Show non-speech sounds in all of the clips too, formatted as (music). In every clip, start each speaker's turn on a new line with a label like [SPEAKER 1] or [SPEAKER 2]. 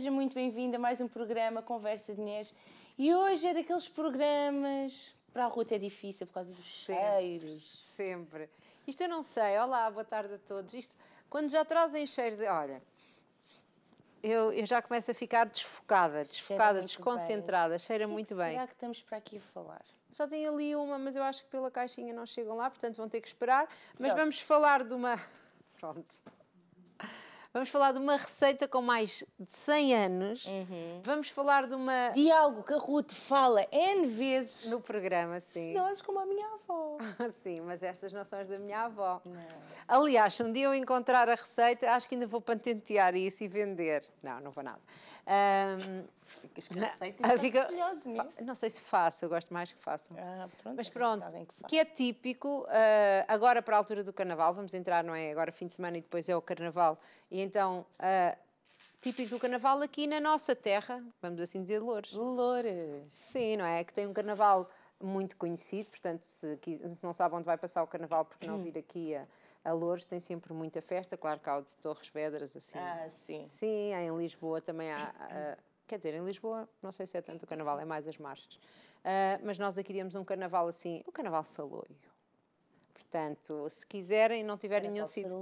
[SPEAKER 1] seja muito bem-vinda a mais um programa Conversa de Neres. E hoje é daqueles programas. Para a Ruth é difícil por causa dos sempre, cheiros. Sempre. Isto eu não
[SPEAKER 2] sei. Olá, boa tarde a todos. Isto, quando já trazem cheiros. Olha, eu, eu já começo a ficar desfocada, desfocada, desconcentrada. Bem. Cheira que muito que bem. Será que estamos para aqui falar? Só tem ali uma, mas eu acho que pela caixinha não chegam lá, portanto vão ter que esperar. Mas Pronto. vamos falar de uma. (laughs) Pronto. Vamos falar de uma receita com mais de 100 anos. Uhum. Vamos falar de uma. De algo que a Ruth fala N vezes. No programa, sim. Nós como a minha avó. (laughs) sim, mas estas não são as da minha avó. Não. Aliás, se um dia eu encontrar a receita, acho que ainda vou patentear isso e vender. Não, não vou nada. Um, Ficas com receita e fica, fa, Não sei se faço, eu gosto mais que façam. Ah, pronto, Mas é pronto, é que, que, é típico, uh, agora para a altura do carnaval, vamos entrar, não é? Agora fim de semana e depois é o carnaval. E então, uh, típico do carnaval aqui na nossa terra, vamos assim dizer, Loures. Loures. Sim, não é? Que tem um carnaval muito conhecido, portanto, se, se não sabe onde vai passar o carnaval, porque não hum. vir aqui a a Lourdes tem sempre muita festa, claro que há o de Torres Vedras, assim. Ah, sim. Sim, em Lisboa também há. quer dizer, em Lisboa, não sei se é tanto o carnaval, é mais as marchas. Uh, mas nós aqui temos um carnaval assim, o carnaval saloio. Portanto, se quiserem, não tiverem nenhum sítio.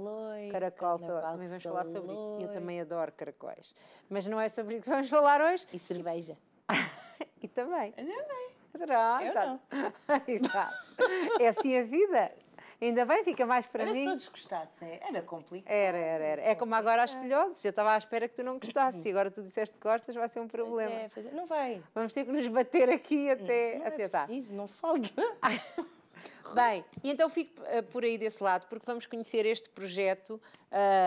[SPEAKER 2] caracol saloio. Também vamos falar sobre isso. Eu também adoro caracóis. Mas não é sobre isso que vamos falar hoje. E cerveja. (laughs) e também. Ainda bem. Droga. Eu não. (laughs) Exato. É assim a vida. (laughs) Ainda bem, fica mais para era mim. se todos gostassem, é? era complicado. Era, era, era. É como agora as filhoses, eu estava à espera que tu não gostasses e agora tu disseste que gostas, vai ser um problema. Pois é, pois é. Não vai. Vamos ter que nos bater aqui até. Hum, não, é tá. não até é preciso, tá. não falta. (laughs) Bem, e então fico eh, por aí desse lado, porque vamos conhecer este projeto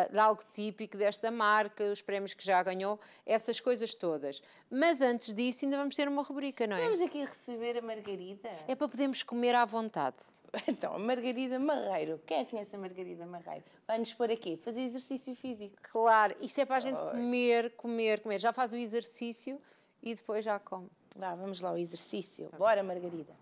[SPEAKER 2] uh, de algo típico desta marca, os prémios que já ganhou, essas coisas todas. Mas antes disso, ainda vamos ter uma rubrica, não é? Vamos aqui
[SPEAKER 1] receber a Margarida. É para podermos comer à vontade. (laughs) Então, a Margarida Marreiro. Quem é que conhece a Margarida Marreiro? Vai-nos pôr aqui, fazer exercício físico. Claro, isto é para a gente comer,
[SPEAKER 2] comer, comer. Já faz o exercício e depois já come. Vá, vamos lá, o exercício. Bora,
[SPEAKER 1] Margarida.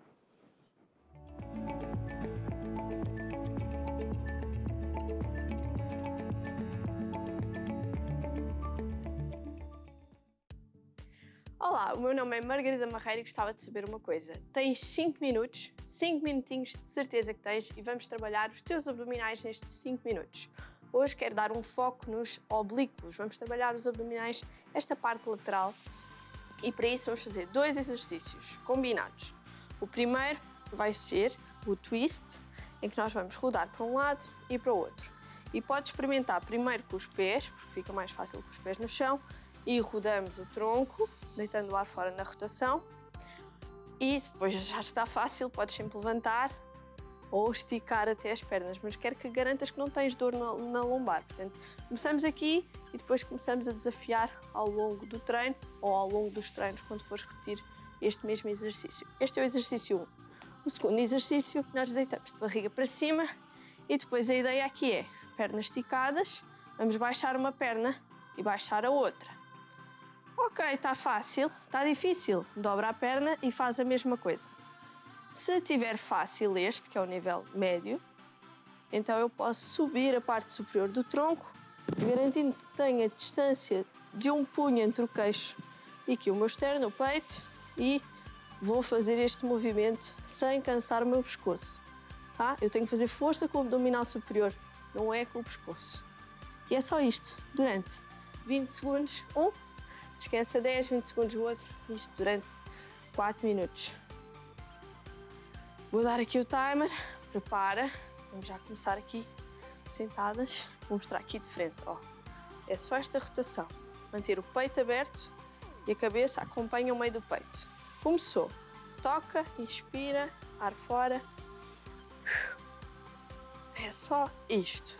[SPEAKER 3] Olá, o meu nome é Margarida Marreira e gostava de saber uma coisa. Tens 5 minutos, 5 minutinhos de certeza que tens e vamos trabalhar os teus abdominais nestes 5 minutos. Hoje quero dar um foco nos oblíquos. Vamos trabalhar os abdominais, esta parte lateral. E para isso vamos fazer dois exercícios combinados. O primeiro vai ser o twist, em que nós vamos rodar para um lado e para o outro. E pode experimentar primeiro com os pés, porque fica mais fácil com os pés no chão, e rodamos o tronco, deitando o ar fora na rotação. E se depois já está fácil, podes sempre levantar ou esticar até as pernas, mas quero que garantas que não tens dor na, na lombar. Portanto, começamos aqui e depois começamos a desafiar ao longo do treino ou ao longo dos treinos quando fores repetir este mesmo exercício. Este é o exercício 1. O segundo exercício, nós deitamos de barriga para cima e depois a ideia aqui é pernas esticadas, vamos baixar uma perna e baixar a outra ok, está fácil, está difícil, dobra a perna e faz a mesma coisa. Se tiver fácil este, que é o nível médio, então eu posso subir a parte superior do tronco, garantindo que tenha distância de um punho entre o queixo e aqui o meu externo, o peito, e vou fazer este movimento sem cansar o meu pescoço. Tá? Eu tenho que fazer força com o abdominal superior, não é com o pescoço. E é só isto, durante 20 segundos. um, Descansa 10, 20 segundos o outro, isto durante 4 minutos. Vou dar aqui o timer, prepara, vamos já começar aqui sentadas, vou mostrar aqui de frente, ó. É só esta rotação, manter o peito aberto e a cabeça acompanha o meio do peito. Começou, toca, inspira, ar fora. É só isto.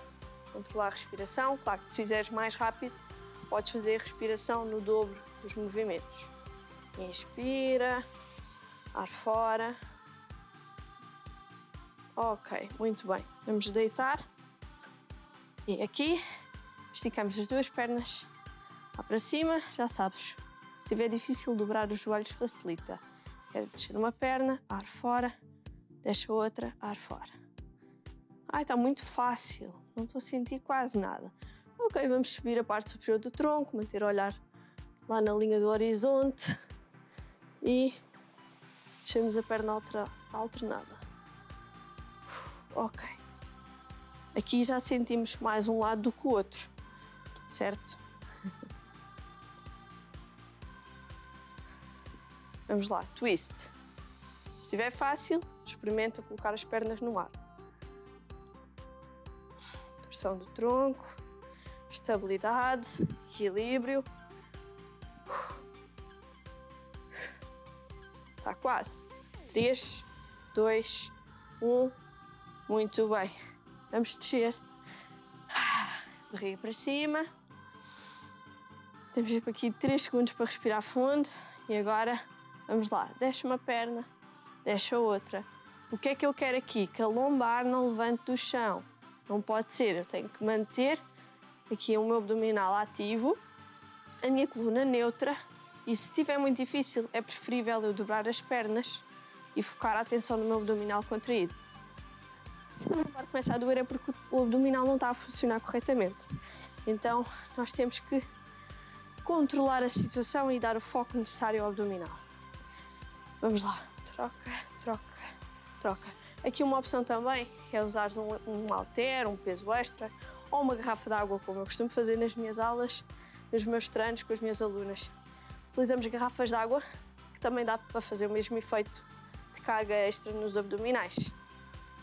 [SPEAKER 3] Controlar a respiração, claro que se fizeres mais rápido, Podes fazer a respiração no dobro dos movimentos. Inspira, ar fora. Ok, muito bem. Vamos deitar. E aqui esticamos as duas pernas lá para cima, já sabes. Se estiver difícil dobrar os joelhos, facilita. Quero descer uma perna, ar fora, deixa outra, ar fora. Ai, está muito fácil, não estou a sentir quase nada. Ok, vamos subir a parte superior do tronco, manter o olhar lá na linha do horizonte e deixamos a perna alternada. Ok. Aqui já sentimos mais um lado do que o outro, certo? (laughs) Vamos lá, twist. Se estiver fácil, experimenta colocar as pernas no ar. Torção do tronco estabilidade, equilíbrio. Está quase. 3, 2, 1. Muito bem. Vamos descer. Barriga para cima. Temos aqui 3 segundos para respirar fundo. E agora, vamos lá. Desce uma perna, deixa a outra. O que é que eu quero aqui? Que a lombar não levante do chão. Não pode ser. Eu tenho que manter aqui é o meu abdominal ativo, a minha coluna neutra e se estiver muito difícil é preferível eu dobrar as pernas e focar a atenção no meu abdominal contraído. Se o meu começa a doer é porque o abdominal não está a funcionar corretamente. Então nós temos que controlar a situação e dar o foco necessário ao abdominal. Vamos lá, troca, troca, troca. Aqui uma opção também é usar um, um halter, um peso extra ou uma garrafa de água, como eu costumo fazer nas minhas aulas, nos meus treinos com as minhas alunas. Utilizamos garrafas de água, que também dá para fazer o mesmo efeito de carga extra nos abdominais,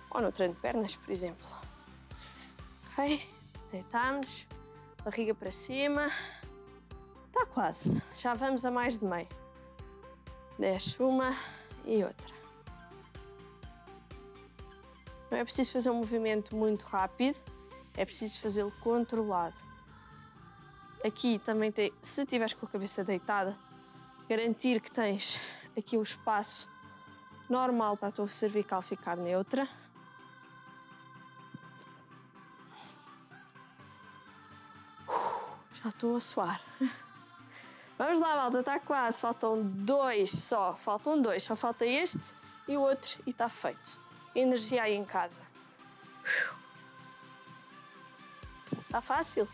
[SPEAKER 3] ou no treino de pernas, por exemplo. Ok? Deitamos, barriga para cima. Está quase. Já vamos a mais de meio. Desce uma e outra. Não é preciso fazer um movimento muito rápido, é preciso fazê-lo controlado. Aqui também tem, se tiveres com a cabeça deitada, garantir que tens aqui o espaço normal para a tua cervical ficar neutra. Uh, já estou a suar. (laughs) Vamos lá, malta, está quase. Faltam dois só. Faltam dois. Só falta este e o outro e está feito. Energia aí em casa. Está fácil?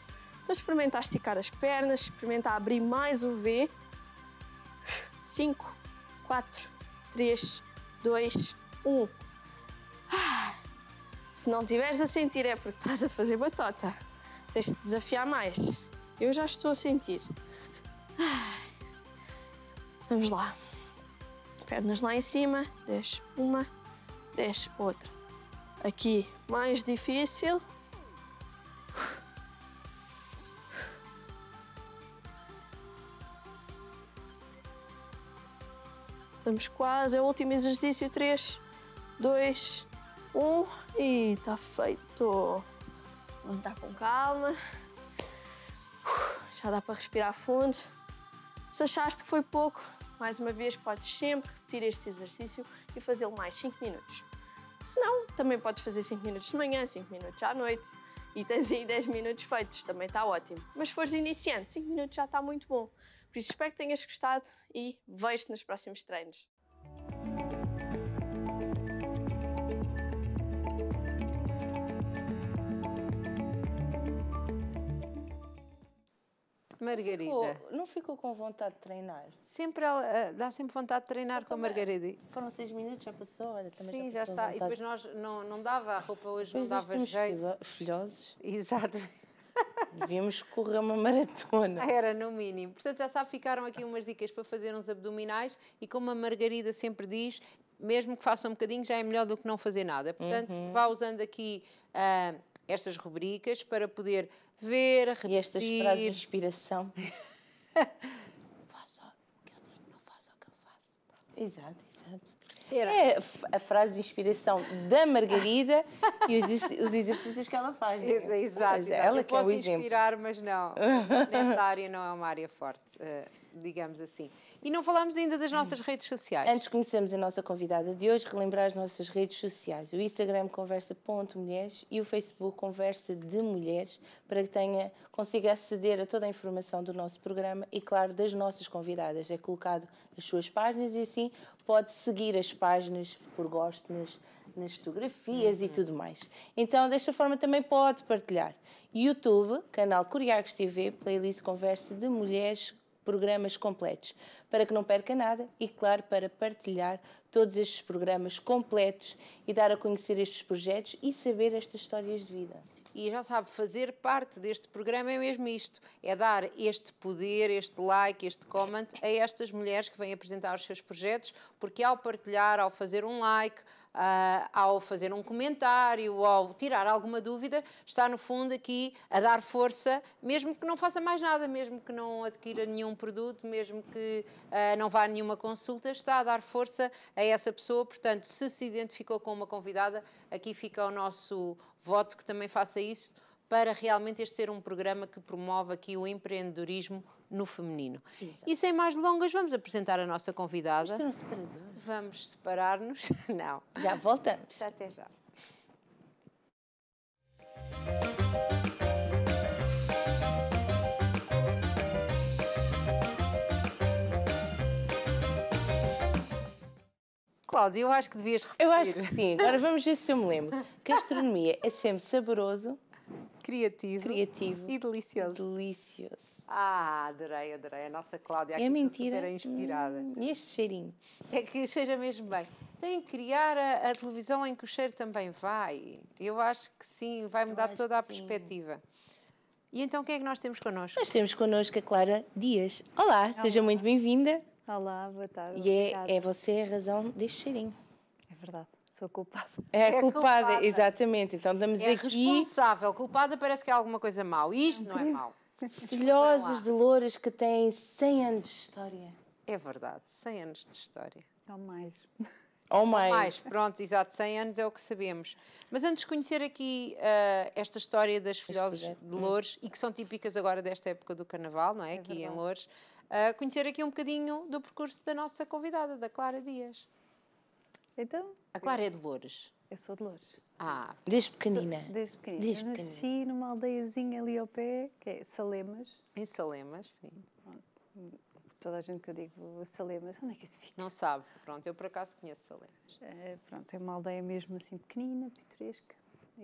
[SPEAKER 3] Então experimenta a esticar as pernas, experimenta a abrir mais o V. 5, 4, 3, 2, 1. Se não estiveres a sentir é porque estás a fazer batota. Tens de desafiar mais. Eu já estou a sentir. Ah, vamos lá. Pernas lá em cima, desce uma, desce outra. Aqui mais difícil. Estamos quase é o último exercício. 3, 2, 1 e está feito. Vamos estar com calma. Já dá para respirar fundo. Se achaste que foi pouco, mais uma vez podes sempre repetir este exercício e fazê-lo mais 5 minutos. Se não, também podes fazer 5 minutos de manhã, 5 minutos à noite e tens aí 10 minutos feitos, também está ótimo. Mas se fores iniciante, 5 minutos já está muito bom. Por isso espero que tenhas gostado e vejo-te nos próximos treinos.
[SPEAKER 2] Margarida. Ficou, não
[SPEAKER 1] ficou com vontade de treinar? Sempre ela, eh, dá sempre vontade de treinar com a é? Margarida. Foram seis minutos, já passou, olha, também Sim, já, já está. E depois
[SPEAKER 2] nós não, não dava a roupa hoje, não dava jeito.
[SPEAKER 1] Filhosos. Exato. Devíamos correr uma maratona. (laughs)
[SPEAKER 2] Era, no mínimo. Portanto, já sabe, ficaram aqui umas dicas para fazer uns abdominais e como a Margarida sempre diz, mesmo que faça um bocadinho, já é melhor do que não fazer nada. Portanto, uhum. vá usando aqui uh, estas
[SPEAKER 1] rubricas para poder ver, repetir... E estas frases de inspiração. (laughs) faça o que eu digo, não faça o que eu faço. Tá exato, exato. Era. É a frase de inspiração da Margarida e os, os, exercícios que ela faz. É? Exato, é, exato. Ela Eu que é posso é o inspirar,
[SPEAKER 2] exemplo. mas não. (laughs) Nesta área não é uma área forte.
[SPEAKER 1] Uh, digamos assim. E não falámos ainda das nossas redes sociais. Antes conhecemos a nossa convidada de hoje, relembrar as nossas redes sociais. O Instagram conversa.mulheres e o Facebook Conversa de Mulheres, para que tenha, consiga aceder a toda a informação do nosso programa e, claro, das nossas convidadas. É colocado as suas páginas e assim pode seguir as páginas por gosto nas, nas fotografias uhum. e tudo mais. Então, desta forma também pode partilhar. YouTube, canal Curiacos TV, playlist Conversa de Mulheres programas completos, para que não perca nada e, claro, para partilhar todos estes programas completos e dar a conhecer estes projetos e saber estas histórias de vida.
[SPEAKER 2] E já sabe, fazer parte deste programa é mesmo isto: é dar este poder, este like, este comment a estas mulheres que vêm apresentar os seus projetos, porque ao partilhar, ao fazer um like, Uh, ao fazer um comentário, ao tirar alguma dúvida, está no fundo aqui a dar força, mesmo que não faça mais nada, mesmo que não adquira nenhum produto, mesmo que uh, não vá a nenhuma consulta, está a dar força a essa pessoa. Portanto, se se identificou com uma convidada, aqui fica o nosso voto que também faça isso para realmente este ser um programa que promove aqui o empreendedorismo no feminino. Exato. E sem mais longas, vamos apresentar a nossa convidada. Vamos, é vamos separar-nos?
[SPEAKER 1] (laughs) Não. Já voltamos. Até já. Cláudia, eu acho que devias repetir. Eu acho que sim. Agora vamos ver se eu me lembro. Gastronomia (laughs) é sempre saboroso, criativo, criativo e delicioso. Delicioso. Ah, adorei, adorei.
[SPEAKER 2] A nossa Cláudia aqui é tá mentira. super inspirada. Hum, este cheirinho. É que cheira mesmo bem. Tem que criar a, a, televisão em que o cheiro também vai. Eu acho que sim, vai mudar toda a perspectiva. E então quem é que nós temos connosco?
[SPEAKER 1] Nós temos connosco a Clara Dias. Olá, Olá. seja muito bem-vinda.
[SPEAKER 2] Olá, boa tarde. E é,
[SPEAKER 1] é, você a razão deste cheirinho. É verdade. Sou culpada. É, é culpada, culpada, exatamente. Então estamos é aqui. responsável.
[SPEAKER 2] Culpada parece que é alguma coisa mau. Isto não é mau.
[SPEAKER 1] (laughs) Filhosas de louras que têm 100 anos de história.
[SPEAKER 2] É verdade, 100 anos de história.
[SPEAKER 1] Ou mais. Ou
[SPEAKER 2] mais. Ou mais, pronto, exato, 100 anos é o que sabemos. Mas antes de conhecer aqui uh, esta história das filhosas de Loures, e que são típicas agora desta época do Carnaval, não é? é aqui verdade. em Loures, uh, eh, conhecer aqui um bocadinho do percurso da nossa convidada, da Clara Dias. Então?
[SPEAKER 1] A Clara é de Louros. Eu sou de Louros. Ah, desde pequenina. Sou, desde pequenina. Desde eu pequenina. nasci
[SPEAKER 4] numa aldeiazinha ali ao pé, que é Salemas. Em Salemas, sim.
[SPEAKER 2] Toda a gente que eu digo Salemas, onde é que isso fica? Não sabe. Pronto, eu por acaso conheço Salemas. É, pronto, é uma aldeia mesmo assim pequenina, pitoresca.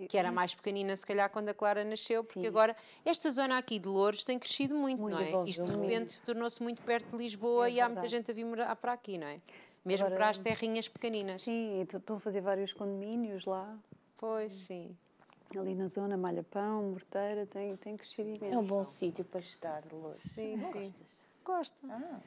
[SPEAKER 2] Que era mais pequenina, se calhar, quando a Clara nasceu, porque Sim. agora esta zona aqui de Louros tem crescido muito, muito não é? Isto de repente tornou-se muito perto de Lisboa é e há muita é gente a vir morar para aqui, não é? mesmo para as é- terrinhas pequeninas.
[SPEAKER 4] Sim, estão a fazer vários condomínios lá. Pois, sim. Ali na zona, Malha Pão, Morteira, tem, tem crescido imenso. É um bom sítio para estar,
[SPEAKER 2] Lourdes.
[SPEAKER 5] Sim, sim. Gostas?
[SPEAKER 2] Gosto. Ah.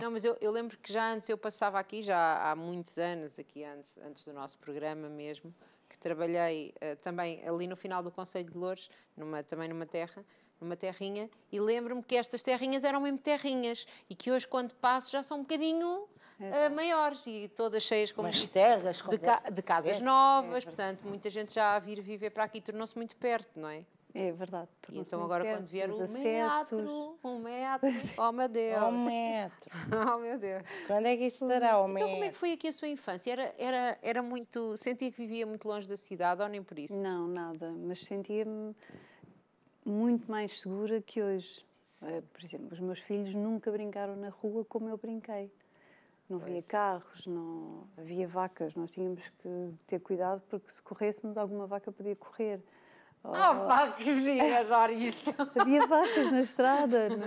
[SPEAKER 2] Não, mas eu, eu, lembro que já antes eu passava aqui, já há muitos anos, aqui antes, antes do nosso programa mesmo, que trabalhei uh, também ali no final do Conselho de Louros, numa, também numa terra, numa terrinha, e lembro-me que estas terrinhas eram mesmo terrinhas, e que hoje quando passo já são um bocadinho uh, maiores e todas cheias como disse, terras, de, ca de, casas é. novas, é portanto, muita gente já a vir viver para aqui tornou-se muito perto, não é? É verdade. E então agora perto, quando vier um metro, um metro, oh meu Deus. (laughs) Um metro. (laughs) oh meu Deus. Quando é que isso estará, um metro? Então oh, como é que foi aqui a sua infância? Era, era, era muito, sentia que vivia muito longe da cidade ou nem por isso? Não, nada, mas sentia-me
[SPEAKER 4] muito mais segura que hoje. Sim. Eh, por exemplo, os meus filhos nunca brincaram na rua como eu brinquei. Não havia pois. carros, não havia vacas, nós tínhamos que ter cuidado porque se corrêssemos alguma vaca podia correr. Ah, oh, vacas, ia
[SPEAKER 1] adorar isso. (laughs) Havia vacas na estrada, sim, não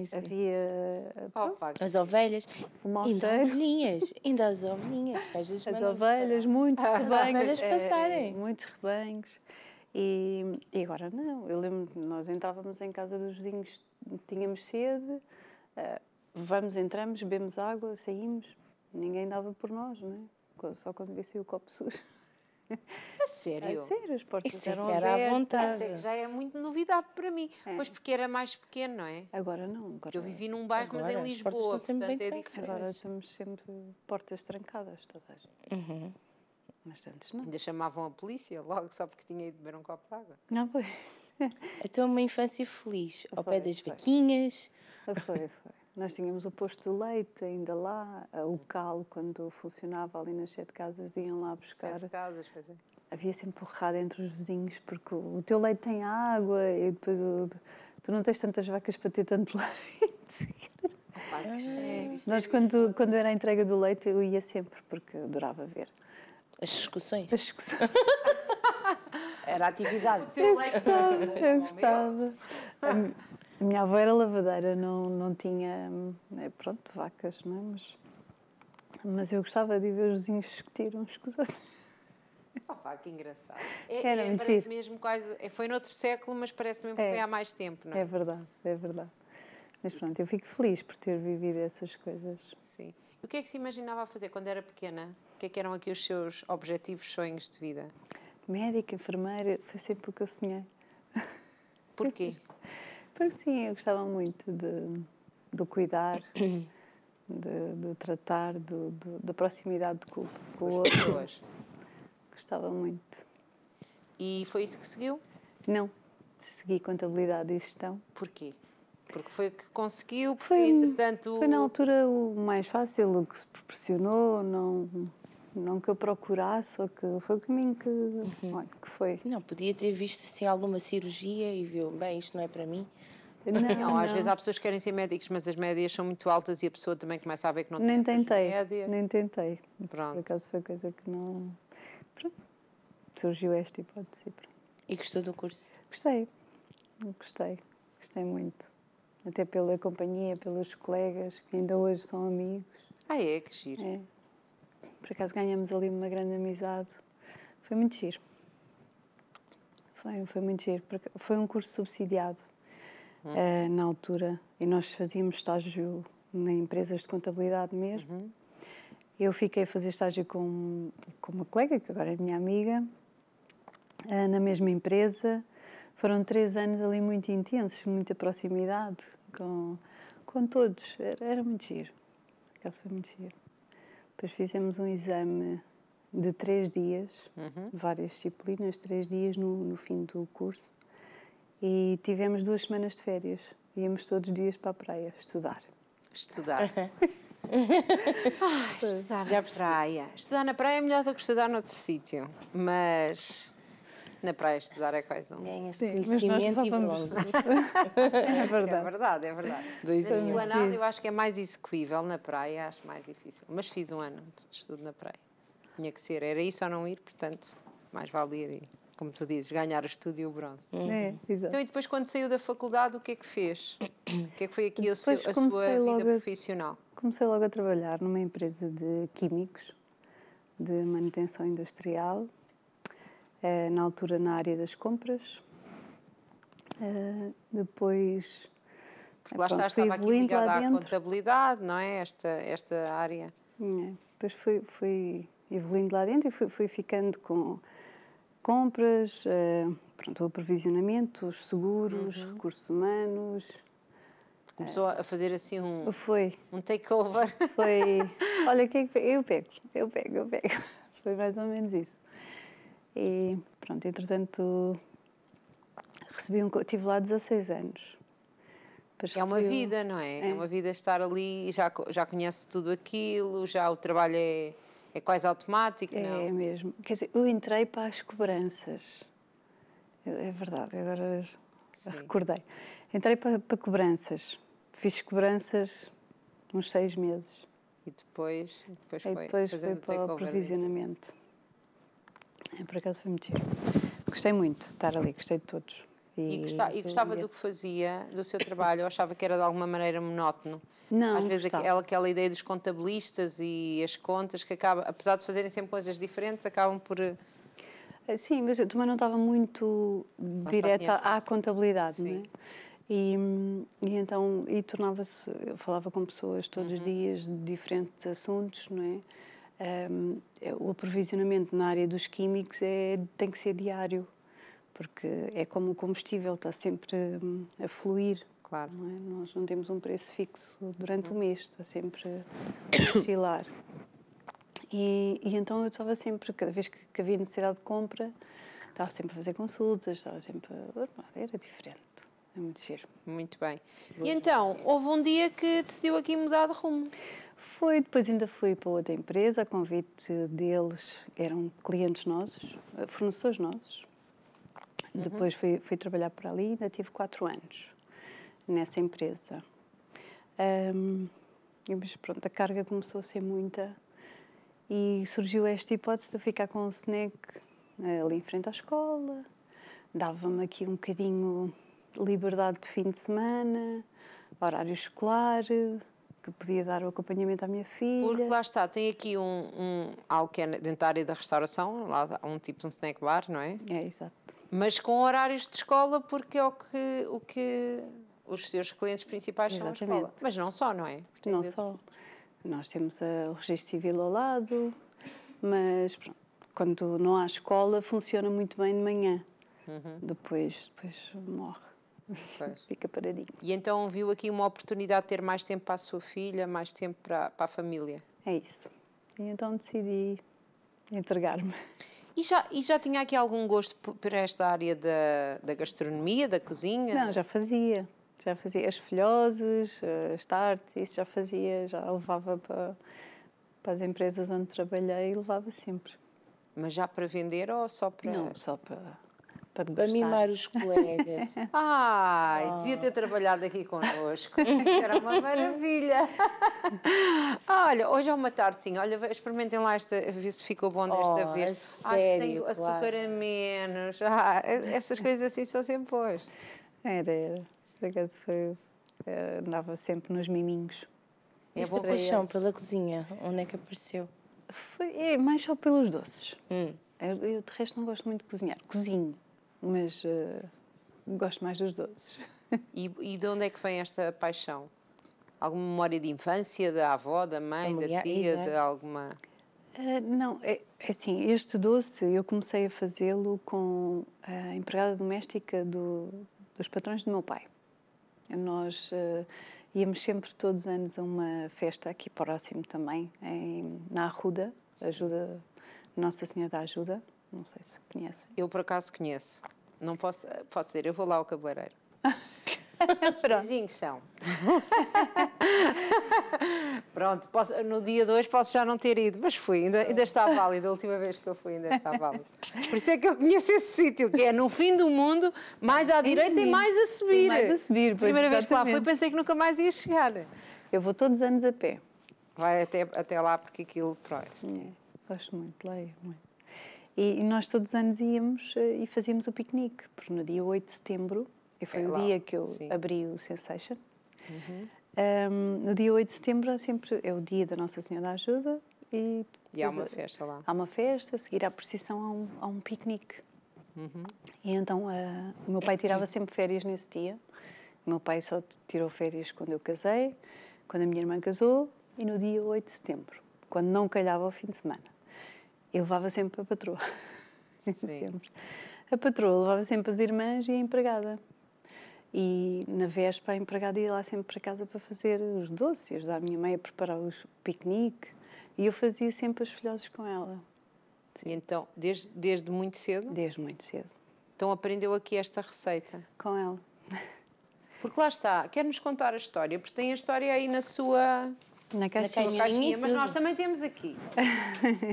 [SPEAKER 1] é? Sim. Havia oh, as ovelhas, ainda ovelhinhas, (laughs) ainda as ovelhinhas. Às vezes as ovelhas, muitos ah, rebanhos. É,
[SPEAKER 4] muitos rebanhos.
[SPEAKER 1] E, e,
[SPEAKER 4] agora não, eu lembro nós entrávamos em casa dos vizinhos, tínhamos sede, uh, vamos, entramos, bebemos água, saímos, ninguém dava por nós, não é? Só quando visse o copo sujo. A sério? A sério, as portas Isso é eram era abertas. à vontade. Já
[SPEAKER 2] é muito novidade para mim, é. pois porque era mais pequeno, não é? Agora não. Agora eu vivi num bairro,
[SPEAKER 4] agora, mas em Lisboa, portanto é diferente. Agora estamos sempre
[SPEAKER 2] portas trancadas, todas. Uhum. Mas antes não. Ainda chamavam a polícia logo só porque tinha ido beber um copo água.
[SPEAKER 1] Não, pois. Então uma infância feliz, ao foi, pé das foi. vaquinhas. Foi, foi.
[SPEAKER 4] Nós tínhamos o posto do leite ainda lá, eh, o cal, quando funcionava ali nas sete casas, iam lá buscar. Sete casas, pois é. Havia sempre porrada entre os vizinhos, porque o teu leite tem água e depois o, tu não tens tantas vacas para ter tanto (laughs) leite.
[SPEAKER 1] Opa, ah.
[SPEAKER 4] Nós, é quando, quando era a entrega do leite, eu ia sempre, porque adorava ver. As discussões? As discussões.
[SPEAKER 1] era a atividade. Eu gostava, é eu
[SPEAKER 4] gostava. A minha avó era lavadeira, não, não tinha, hum, é, pronto, vacas, não é? Mas, mas eu gostava de ver os vizinhos discutir
[SPEAKER 2] tiram. com os Oh, (laughs) que engraçado. É, era é, parece mesmo quase, é, foi noutro século, mas parece mesmo é, que foi há mais tempo, não é? É
[SPEAKER 4] verdade, é verdade. Mas pronto, eu fico feliz por ter vivido essas coisas. Sim.
[SPEAKER 2] E o que é que se imaginava fazer quando era pequena? O que é que eram aqui os seus objetivos, sonhos de vida?
[SPEAKER 4] Médica, enfermeira, foi sempre o que eu sonhei. Porquê? (laughs) Porque sim, eu gostava muito de, do cuidar, (coughs) de, de tratar, do, da proximidade com, com o outro. Pessoas. Gostava muito. E foi isso que seguiu? Não,
[SPEAKER 2] segui contabilidade e gestão. Porquê? Porque foi que conseguiu, porque foi, entretanto... Foi na altura
[SPEAKER 4] o mais fácil, o que se proporcionou, não não que
[SPEAKER 1] eu procurasse, ou que foi o caminho que, uhum. olha, que foi. Não, podia ter visto assim alguma cirurgia e viu, bem, isto não é para mim.
[SPEAKER 2] Não, não, às vezes há
[SPEAKER 1] pessoas que querem ser médicos, mas as médias
[SPEAKER 2] são muito altas e a pessoa também começa a ver que não tem Nem
[SPEAKER 4] tentei, média. nem tentei. Pronto. Por acaso foi coisa que não... Pronto. Surgiu esta hipótese. Pronto. E gostou do curso? Gostei. Gostei. Gostei muito. Até pela companhia, pelos colegas, que ainda hoje são amigos. Ah é? Que giro. É. Por acaso ganhamos ali uma grande amizade. Foi muito giro. Foi, foi muito giro. Foi um curso subsidiado uhum. uh, na altura e nós fazíamos estágio em empresas de contabilidade mesmo. Uhum. Eu fiquei a fazer estágio com, com uma colega, que agora é minha amiga, uh, na mesma empresa. Foram três anos ali muito intensos, muita proximidade com, com todos. Era, era muito giro. Por acaso foi muito giro. Depois fizemos um exame de três dias, uhum. várias disciplinas, três dias no, no fim do curso. E tivemos duas semanas de férias. Íamos todos os dias para a praia estudar.
[SPEAKER 2] Estudar. (laughs) ah, estudar Já na praia. Estudar na praia é melhor do que estudar noutro sítio, mas na né, praia estudar é quase um. Ganha-se conhecimento e bronze. (laughs)
[SPEAKER 1] É, (laughs) é verdade.
[SPEAKER 2] É verdade, é verdade. Dois Mas o anal eu acho que é mais execuível na praia, acho mais difícil. Mas fiz um ano de estudo na praia. Tinha que ser, era isso ou não ir, portanto, mais vale ir e, como tu dizes, ganhar o estudo e o bronze. É, uhum. É, exato. Então, e depois quando saiu da faculdade, o que é que fez? O que é que foi aqui a, a sua vida profissional?
[SPEAKER 4] comecei logo a trabalhar numa empresa de químicos, de manutenção industrial, eh, na altura na área das compras. Eh, depois. Porque lá está, estava aqui ligada à dentro.
[SPEAKER 2] contabilidade, não é? Esta, esta área.
[SPEAKER 4] É, depois fui, fui evoluindo lá dentro e fui, fui ficando com compras, uh, pronto, o aprovisionamento, os seguros, uhum. recursos humanos.
[SPEAKER 2] Começou uh, a fazer assim um,
[SPEAKER 4] foi. um takeover. Foi. (laughs) Olha, é que eu pego, eu pego, eu pego. Foi mais ou menos isso. E pronto, entretanto recebi um. Estive lá 16 anos. É uma vida,
[SPEAKER 2] não é? é? é? uma vida estar ali e já, já conhece tudo aquilo, já o trabalho é, é quase automático, é, não? É mesmo. Quer dizer, eu entrei para as cobranças. É
[SPEAKER 4] verdade, agora Sim. recordei. Entrei para, para cobranças. Fiz cobranças uns seis meses.
[SPEAKER 2] E depois, depois foi,
[SPEAKER 4] depois foi para o aprovisionamento. É, por acaso foi muito giro. Gostei muito de estar ali, gostei de todos.
[SPEAKER 2] E, e, gostava, e gostava do que fazia, do seu trabalho, eu achava que era de alguma maneira monótono. Não, Às vezes aquela, aquela ideia dos contabilistas e as contas que acaba, apesar de fazerem sempre coisas diferentes, acabam por. Eh,
[SPEAKER 4] eh, sim, mas eu também não estava muito não direta à contabilidade, Sim. não é? E, e então, e tornava-se, eu falava com pessoas todos os uhum. dias de diferentes assuntos, não é? um, o aprovisionamento na área dos químicos é, tem que ser diário, porque é como o combustível está sempre hum, a fluir. Claro. Não é? Nós não temos um preço fixo durante o uhum. mês, está sempre a desfilar. E, e, então eu estava sempre, cada vez que, que havia necessidade de compra, estava sempre a fazer consultas, estava sempre a...
[SPEAKER 2] Era diferente. É muito giro. Muito bem. E então, houve um dia que decidiu aqui mudar de rumo.
[SPEAKER 4] Foi, depois ainda fui para outra empresa, a convite deles, eram clientes nossos, eh, fornecedores nossos. Uhum. Depois fui, fui, trabalhar por ali, ainda tive quatro anos nessa empresa. Um, mas pronto, a carga começou a ser muita e surgiu esta hipótese de ficar com o SNEC eh, ali em frente à escola. Dava-me aqui um bocadinho liberdade de fim de semana, horário escolar que podia dar o acompanhamento à minha filha. Porque
[SPEAKER 2] lá está, tem aqui um, um algo que é dentro da área da restauração, lá um tipo de um snack bar, não é? É, exato. Mas com horários de escola, porque é o que, o que os seus clientes principais Exatamente. são a escola. Mas não só, não é? não só.
[SPEAKER 4] Outros. Nós temos a, eh, o registro civil ao lado, mas pronto, quando não há escola, funciona muito bem de manhã. Uhum. Depois, depois morre. (laughs) Fica paradinho.
[SPEAKER 2] E então viu aqui uma oportunidade de ter mais tempo para a sua filha, mais tempo para, para a família. É isso. E então decidi entregar-me. E já, e já tinha aqui algum gosto por esta área da, da gastronomia, da cozinha? Não, já fazia. Já fazia as filhoses, eh, as tartes,
[SPEAKER 4] isso já fazia, já levava para, para as empresas onde trabalhei e levava sempre.
[SPEAKER 2] Mas já para vender ou só para. Não, só para para Para mimar os colegas. (laughs) Ai, oh. devia ter trabalhado aqui connosco. Era uma maravilha. (laughs) olha, hoje é uma tarde sim. Olha, experimentem lá esta, ver se ficou bom desta oh, vez. Acho sério, que tenho claro. açúcar a menos. Ah, essas coisas assim são sempre
[SPEAKER 4] boas. Era, era. Por foi. Eh, andava sempre nos miminhos. É Esta paixão
[SPEAKER 1] pela cozinha, onde é que
[SPEAKER 4] apareceu? Foi, é mais só pelos doces. Hum. Eu, eu, de resto, não gosto muito de cozinhar. Cozinho, mas uh, gosto mais dos doces.
[SPEAKER 2] E, e, de onde é que vem esta paixão? Alguma memória de infância, da avó, da mãe, da tia, exato. de alguma. Uh, não, é, é,
[SPEAKER 4] assim, este doce eu comecei a fazê-lo com a empregada doméstica do, dos patrões do meu pai. Nós uh, íamos sempre todos os anos a uma festa aqui próximo também, em, na Arruda, Ajuda,
[SPEAKER 2] Nossa Senhora da Ajuda, não sei se conhecem. Eu, por acaso, conheço. Não posso, posso dizer, eu vou lá ao cabeleireiro. (laughs) Pronto. Beijinhos são. (laughs) Pronto, posso, no dia 2 posso já não ter ido, mas fui, ainda, ainda está válido. A última vez que eu fui, ainda está válido. Por isso é que eu conheço esse sítio, que é no fim do mundo, mais à é direita e mais a subir. E mais a subir, pois, Primeira exatamente. vez que lá fui, pensei que nunca mais ia chegar. Eu
[SPEAKER 4] vou todos os anos a pé.
[SPEAKER 2] Vai até, até lá, porque aquilo. Pronto. É, gosto muito, leio
[SPEAKER 5] muito.
[SPEAKER 4] E, e nós todos os anos íamos eh, e fazíamos o piquenique, porque no dia 8 de setembro, e foi é o lá, dia que eu sim. abri o Sensation, uhum. um, ehm, no dia 8 de setembro é sempre é o dia da Nossa Senhora da Ajuda e... E há uma festa lá. Há uma festa, a seguir à procissão há um, há um piquenique. Uhum. E então uh, o meu é pai tirava sempre férias nesse dia. O meu pai só tirou férias quando eu casei, quando a minha irmã casou e no dia 8 de setembro, quando não calhava o fim de semana e levava sempre a patroa. (laughs) sempre. A patroa levava sempre as irmãs e a empregada. E na véspera a empregada ia lá sempre para casa para fazer os doces, ajudar a minha mãe a preparar o piquenique. E eu fazia sempre as filhoses com ela.
[SPEAKER 2] Sim, então, desde, desde muito cedo? Desde muito cedo. Então aprendeu aqui esta receita? Com ela. Porque lá está, quer-nos contar a história, porque tem a história aí na sua na caixinha. Na caixinha mas nós também temos aqui.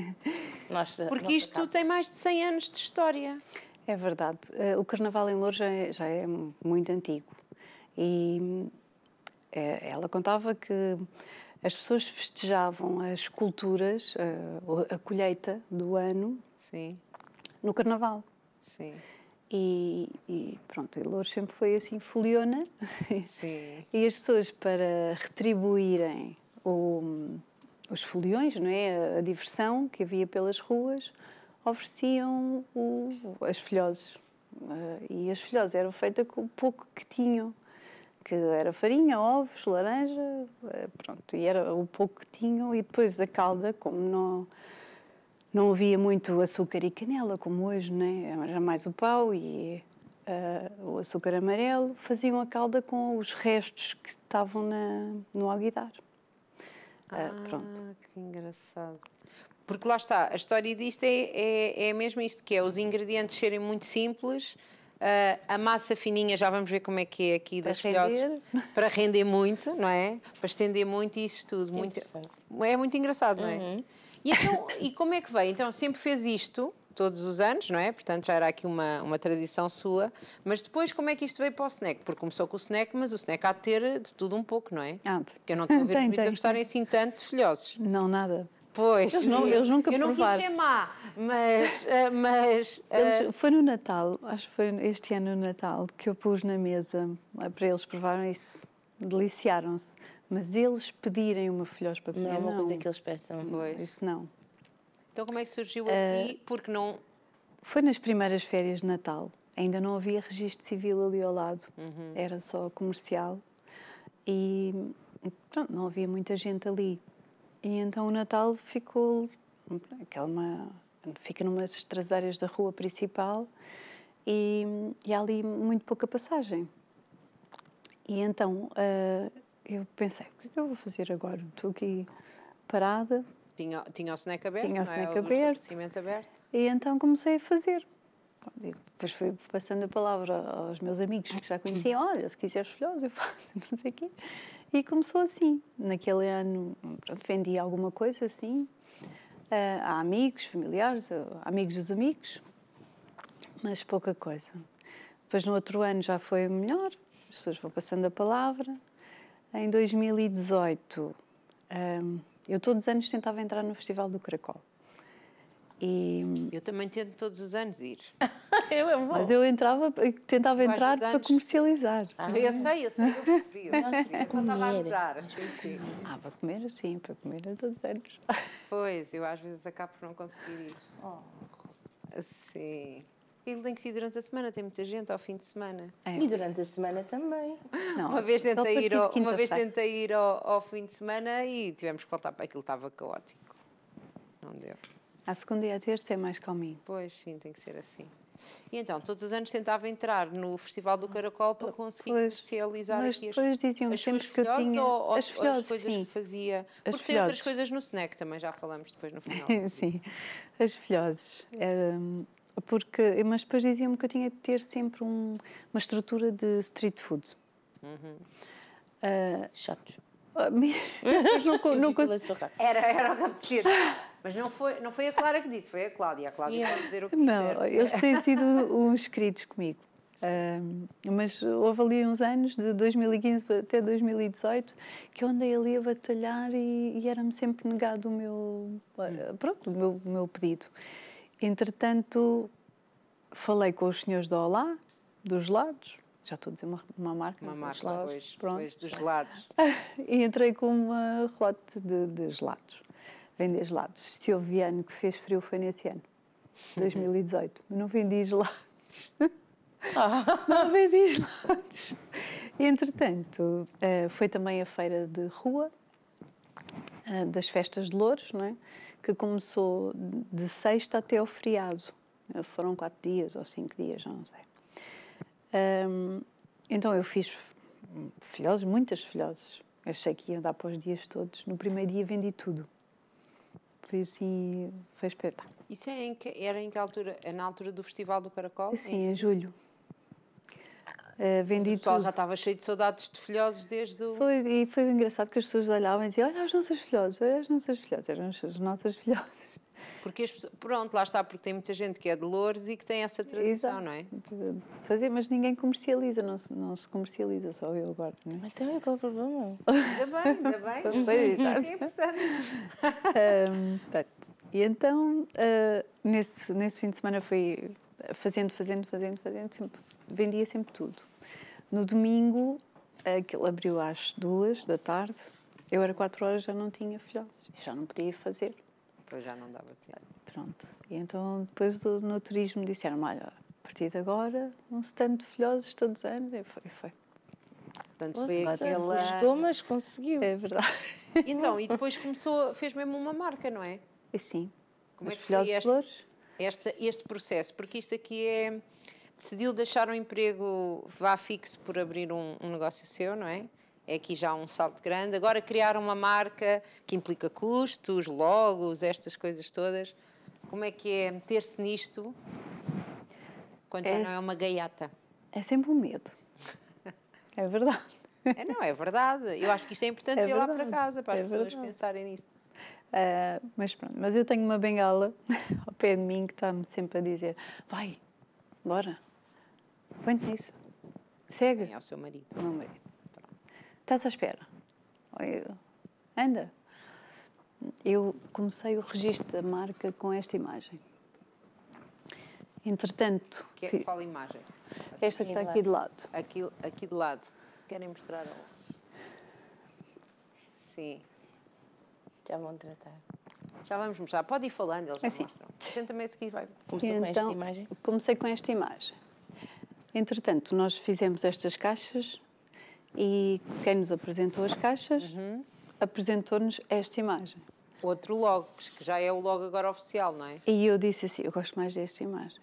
[SPEAKER 2] (laughs) Porque isto tem mais de 100 anos de história.
[SPEAKER 4] É verdade. Eh, o Carnaval em Lourdes já, é, já é, muito antigo. E é, ela contava que as pessoas festejavam as culturas, a, eh, a colheita do ano, Sim. no Carnaval. Sim. E, e, pronto, e Lourdes sempre foi assim, foliona. Sim. (laughs) e as pessoas, para retribuírem o, os foliões, não é? a diversão que havia pelas ruas, ofereciam o, as filhoses. Eh, e as filhoses eram feitas com o pouco que tinham, que era farinha, ovos, laranja, eh, pronto, e era o pouco que tinham. E depois a calda, como não, não havia muito açúcar e canela, como hoje, né? era mais o pau e uh, o açúcar amarelo, faziam a calda com os restos que estavam na, no alguidar.
[SPEAKER 2] Ah, pronto. Ah, que engraçado. Porque lá está, a história disto é, é, é mesmo isto, que é os ingredientes serem muito simples, Uh, a massa fininha, já vamos ver como é que é aqui para das filhoses. Para render muito, não é? Para estender muito isso tudo. Muito, é muito engraçado, não é? Uhum. E, então, e como é que veio? Então, sempre fez isto todos os anos, não é? Portanto, já era aqui uma, uma tradição sua. Mas depois, como é que isto veio para o snack? Porque começou com o snack, mas o snack há de ter de tudo um pouco, não é? Ah, Porque eu não estou a (laughs) ver tem, os mitos estarem assim tanto filhosos. Não, nada. Pois. Eles, não, eles nunca eu provaram. Eu não quis ser má,
[SPEAKER 4] mas... Eh, mas eh, eles, foi no Natal, acho que foi este ano no Natal, que eu pus na mesa eh, para eles provaram isso. Deliciaram-se. Mas eles pedirem uma filhós para comer, não. é uma não. coisa que eles
[SPEAKER 2] peçam. Pois. Isso não. Então como é que surgiu ah, aqui? Uh, Porque não...
[SPEAKER 4] Foi nas primeiras férias de Natal. Ainda não havia registro civil ali ao lado. Uhum. Era só comercial. E pronto, não havia muita gente ali. E então o Natal ficou... Aquela uma, fica numa das áreas da rua principal e, e há ali muito pouca passagem. E então uh, eu pensei, o que é que eu vou fazer agora? Estou aqui parada,
[SPEAKER 2] tinha, tinha o snack aberto, tinha o é? snack é? aberto. aberto.
[SPEAKER 4] E então comecei a fazer. depois fui passando a palavra aos meus amigos que já conheciam, (laughs) olha, se quiseres filhos eu faço, (laughs) não sei o quê. E começou assim. Naquele ano, pronto, vendia alguma coisa assim, eh, a amigos, familiares, eh, amigos dos amigos, mas pouca coisa. Depois no outro ano já foi melhor, as pessoas vão passando a palavra. Em 2018, um, eu todos os anos tentava entrar no Festival do Caracol. E...
[SPEAKER 2] Eu também tento todos os anos ir. (laughs) eu, Mas eu
[SPEAKER 4] entrava, tentava entrar para comercializar. Ah, eu sei, eu sei, eu percebi. (laughs) Eu, só estava a avisar.
[SPEAKER 2] Ah, para comer sim, para comer a todos os anos. Pois, eu às vezes acabo por não conseguir ir. Oh. Sim. Ele tem que ser durante a semana, tem muita gente ao fim de semana.
[SPEAKER 1] É. E durante a semana também. Não, uma vez tentei ir, ao, uma vez
[SPEAKER 2] tentei ir ao, ao, fim de semana e tivemos que voltar para aquilo, estava caótico. Não deu.
[SPEAKER 1] a segunda e a
[SPEAKER 4] terça é mais calminho. Pois, sim, tem que ser assim.
[SPEAKER 2] E então, todos os anos tentava entrar no Festival do Caracol para conseguir pois, comercializar mas aqui as,
[SPEAKER 4] depois diziam as suas que eu tinha, ou, as, filhoses, as, coisas sim. que
[SPEAKER 2] fazia. As Porque tem outras coisas no snack também, já falamos depois no final. (laughs) sim,
[SPEAKER 4] as filhoses. Hum, porque, mas depois diziam-me que eu tinha de ter sempre um, uma estrutura de street food. Uhum. Uh, Chatos. Ah, (laughs) não, não consigo. Era, era o que apetecia.
[SPEAKER 2] Mas não foi, não foi a Clara que disse, foi a Cláudia. A Cláudia yeah. pode dizer o que
[SPEAKER 4] Não, quiser. eles têm (laughs) sido uns queridos comigo. Uh, mas houve ali uns anos, de 2015 até 2018, que eu andei ali a batalhar e, e era-me sempre negado o meu, hum. pronto, o meu, o meu pedido. Entretanto, falei com os senhores do Olá, dos lados, já estou a dizer uma, uma marca. Uma marca, gelados, pois, Pois, dos gelados. (laughs) e entrei com uma rote de, de gelados, vender gelados. Se houve ano que fez frio foi nesse ano, 2018. (laughs) não vendi gelados. (laughs) Ah. não vendi gelados. entretanto, eh, foi também a feira de rua, eh, das festas de louros, não é? que começou de sexta até ao feriado. Foram quatro dias ou cinco dias, já não sei. Um, então eu fiz filhoses, muitas filhoses. Eu achei que ia dar para os dias todos. No primeiro dia vendi tudo. Foi assim, foi espetáculo.
[SPEAKER 2] Isso é em que, era em que altura? É na altura do Festival do Caracol? Sim, é em, em
[SPEAKER 4] julho. É, vendido. Mas o pessoal já
[SPEAKER 2] estava cheio de saudades de filhoses desde o.
[SPEAKER 4] Foi, e foi engraçado que as pessoas olhavam e diziam: Olha as nossas filhoses, olha as nossas filhoses, eram as nossas filhoses.
[SPEAKER 2] Porque as pessoas, pronto, lá está, porque tem muita gente que é de Lourdes e que tem essa tradição, Exato. não é? Fazer, mas ninguém comercializa,
[SPEAKER 4] não se, não se comercializa, só eu agora, não é? Então, qual é o problema? Ainda
[SPEAKER 2] bem, ainda bem.
[SPEAKER 1] Também, é importante.
[SPEAKER 4] um, e então, uh, nesse, nesse fim de semana fui fazendo, fazendo, fazendo, fazendo, sempre vendia sempre tudo. No domingo, aquilo abriu às duas da tarde, eu era quatro horas, já não tinha filhotes, já não podia fazer.
[SPEAKER 2] Pois já não dava tempo.
[SPEAKER 4] Pronto. E então, depois do, no turismo, disseram olha, a partir de agora, um stand de filhos todos os anos, e foi. foi. Portanto, foi seja, aquela... Gostou,
[SPEAKER 1] mas conseguiu. É verdade.
[SPEAKER 2] então, e depois começou, fez mesmo uma marca, não é? Sim. Como é que foi este, este, este processo? Porque isto aqui é decidiu deixar um emprego vá fixo por abrir um, um negócio seu, não é? É aqui já um salto grande. Agora criar uma marca que implica custos, logos, estas coisas todas. Como é que é meter-se nisto quando já é não é uma gaiata? É sempre um medo. (laughs) É verdade. É, não, é verdade. Eu acho que isto é importante é ir verdade. lá para casa, para é as é pessoas verdade. pensarem nisso. Uh,
[SPEAKER 4] ah, mas pronto, mas eu tenho uma bengala (laughs) ao pé de mim que está-me sempre a dizer: vai, bora. Põe-te nisso.
[SPEAKER 2] Segue. É o seu marido. Ao meu marido. Pronto. Estás à espera.
[SPEAKER 4] Anda. Eu comecei o registro da marca com esta imagem. Entretanto... Que é, qual imagem? Esta que está aqui de lado.
[SPEAKER 2] Aqui, aqui de lado. Querem mostrar? Sim. Já vão tratar. Já vamos mostrar. Pode ir falando, eles já assim. mostram. A gente também a vai. Começou então, com esta então, imagem?
[SPEAKER 4] Comecei com esta imagem. Entretanto, nós fizemos estas caixas e quem nos apresentou as caixas uhum. apresentou-nos esta imagem.
[SPEAKER 2] Outro logo, que já é o logo agora oficial, não é?
[SPEAKER 4] E eu disse assim, eu gosto mais desta imagem.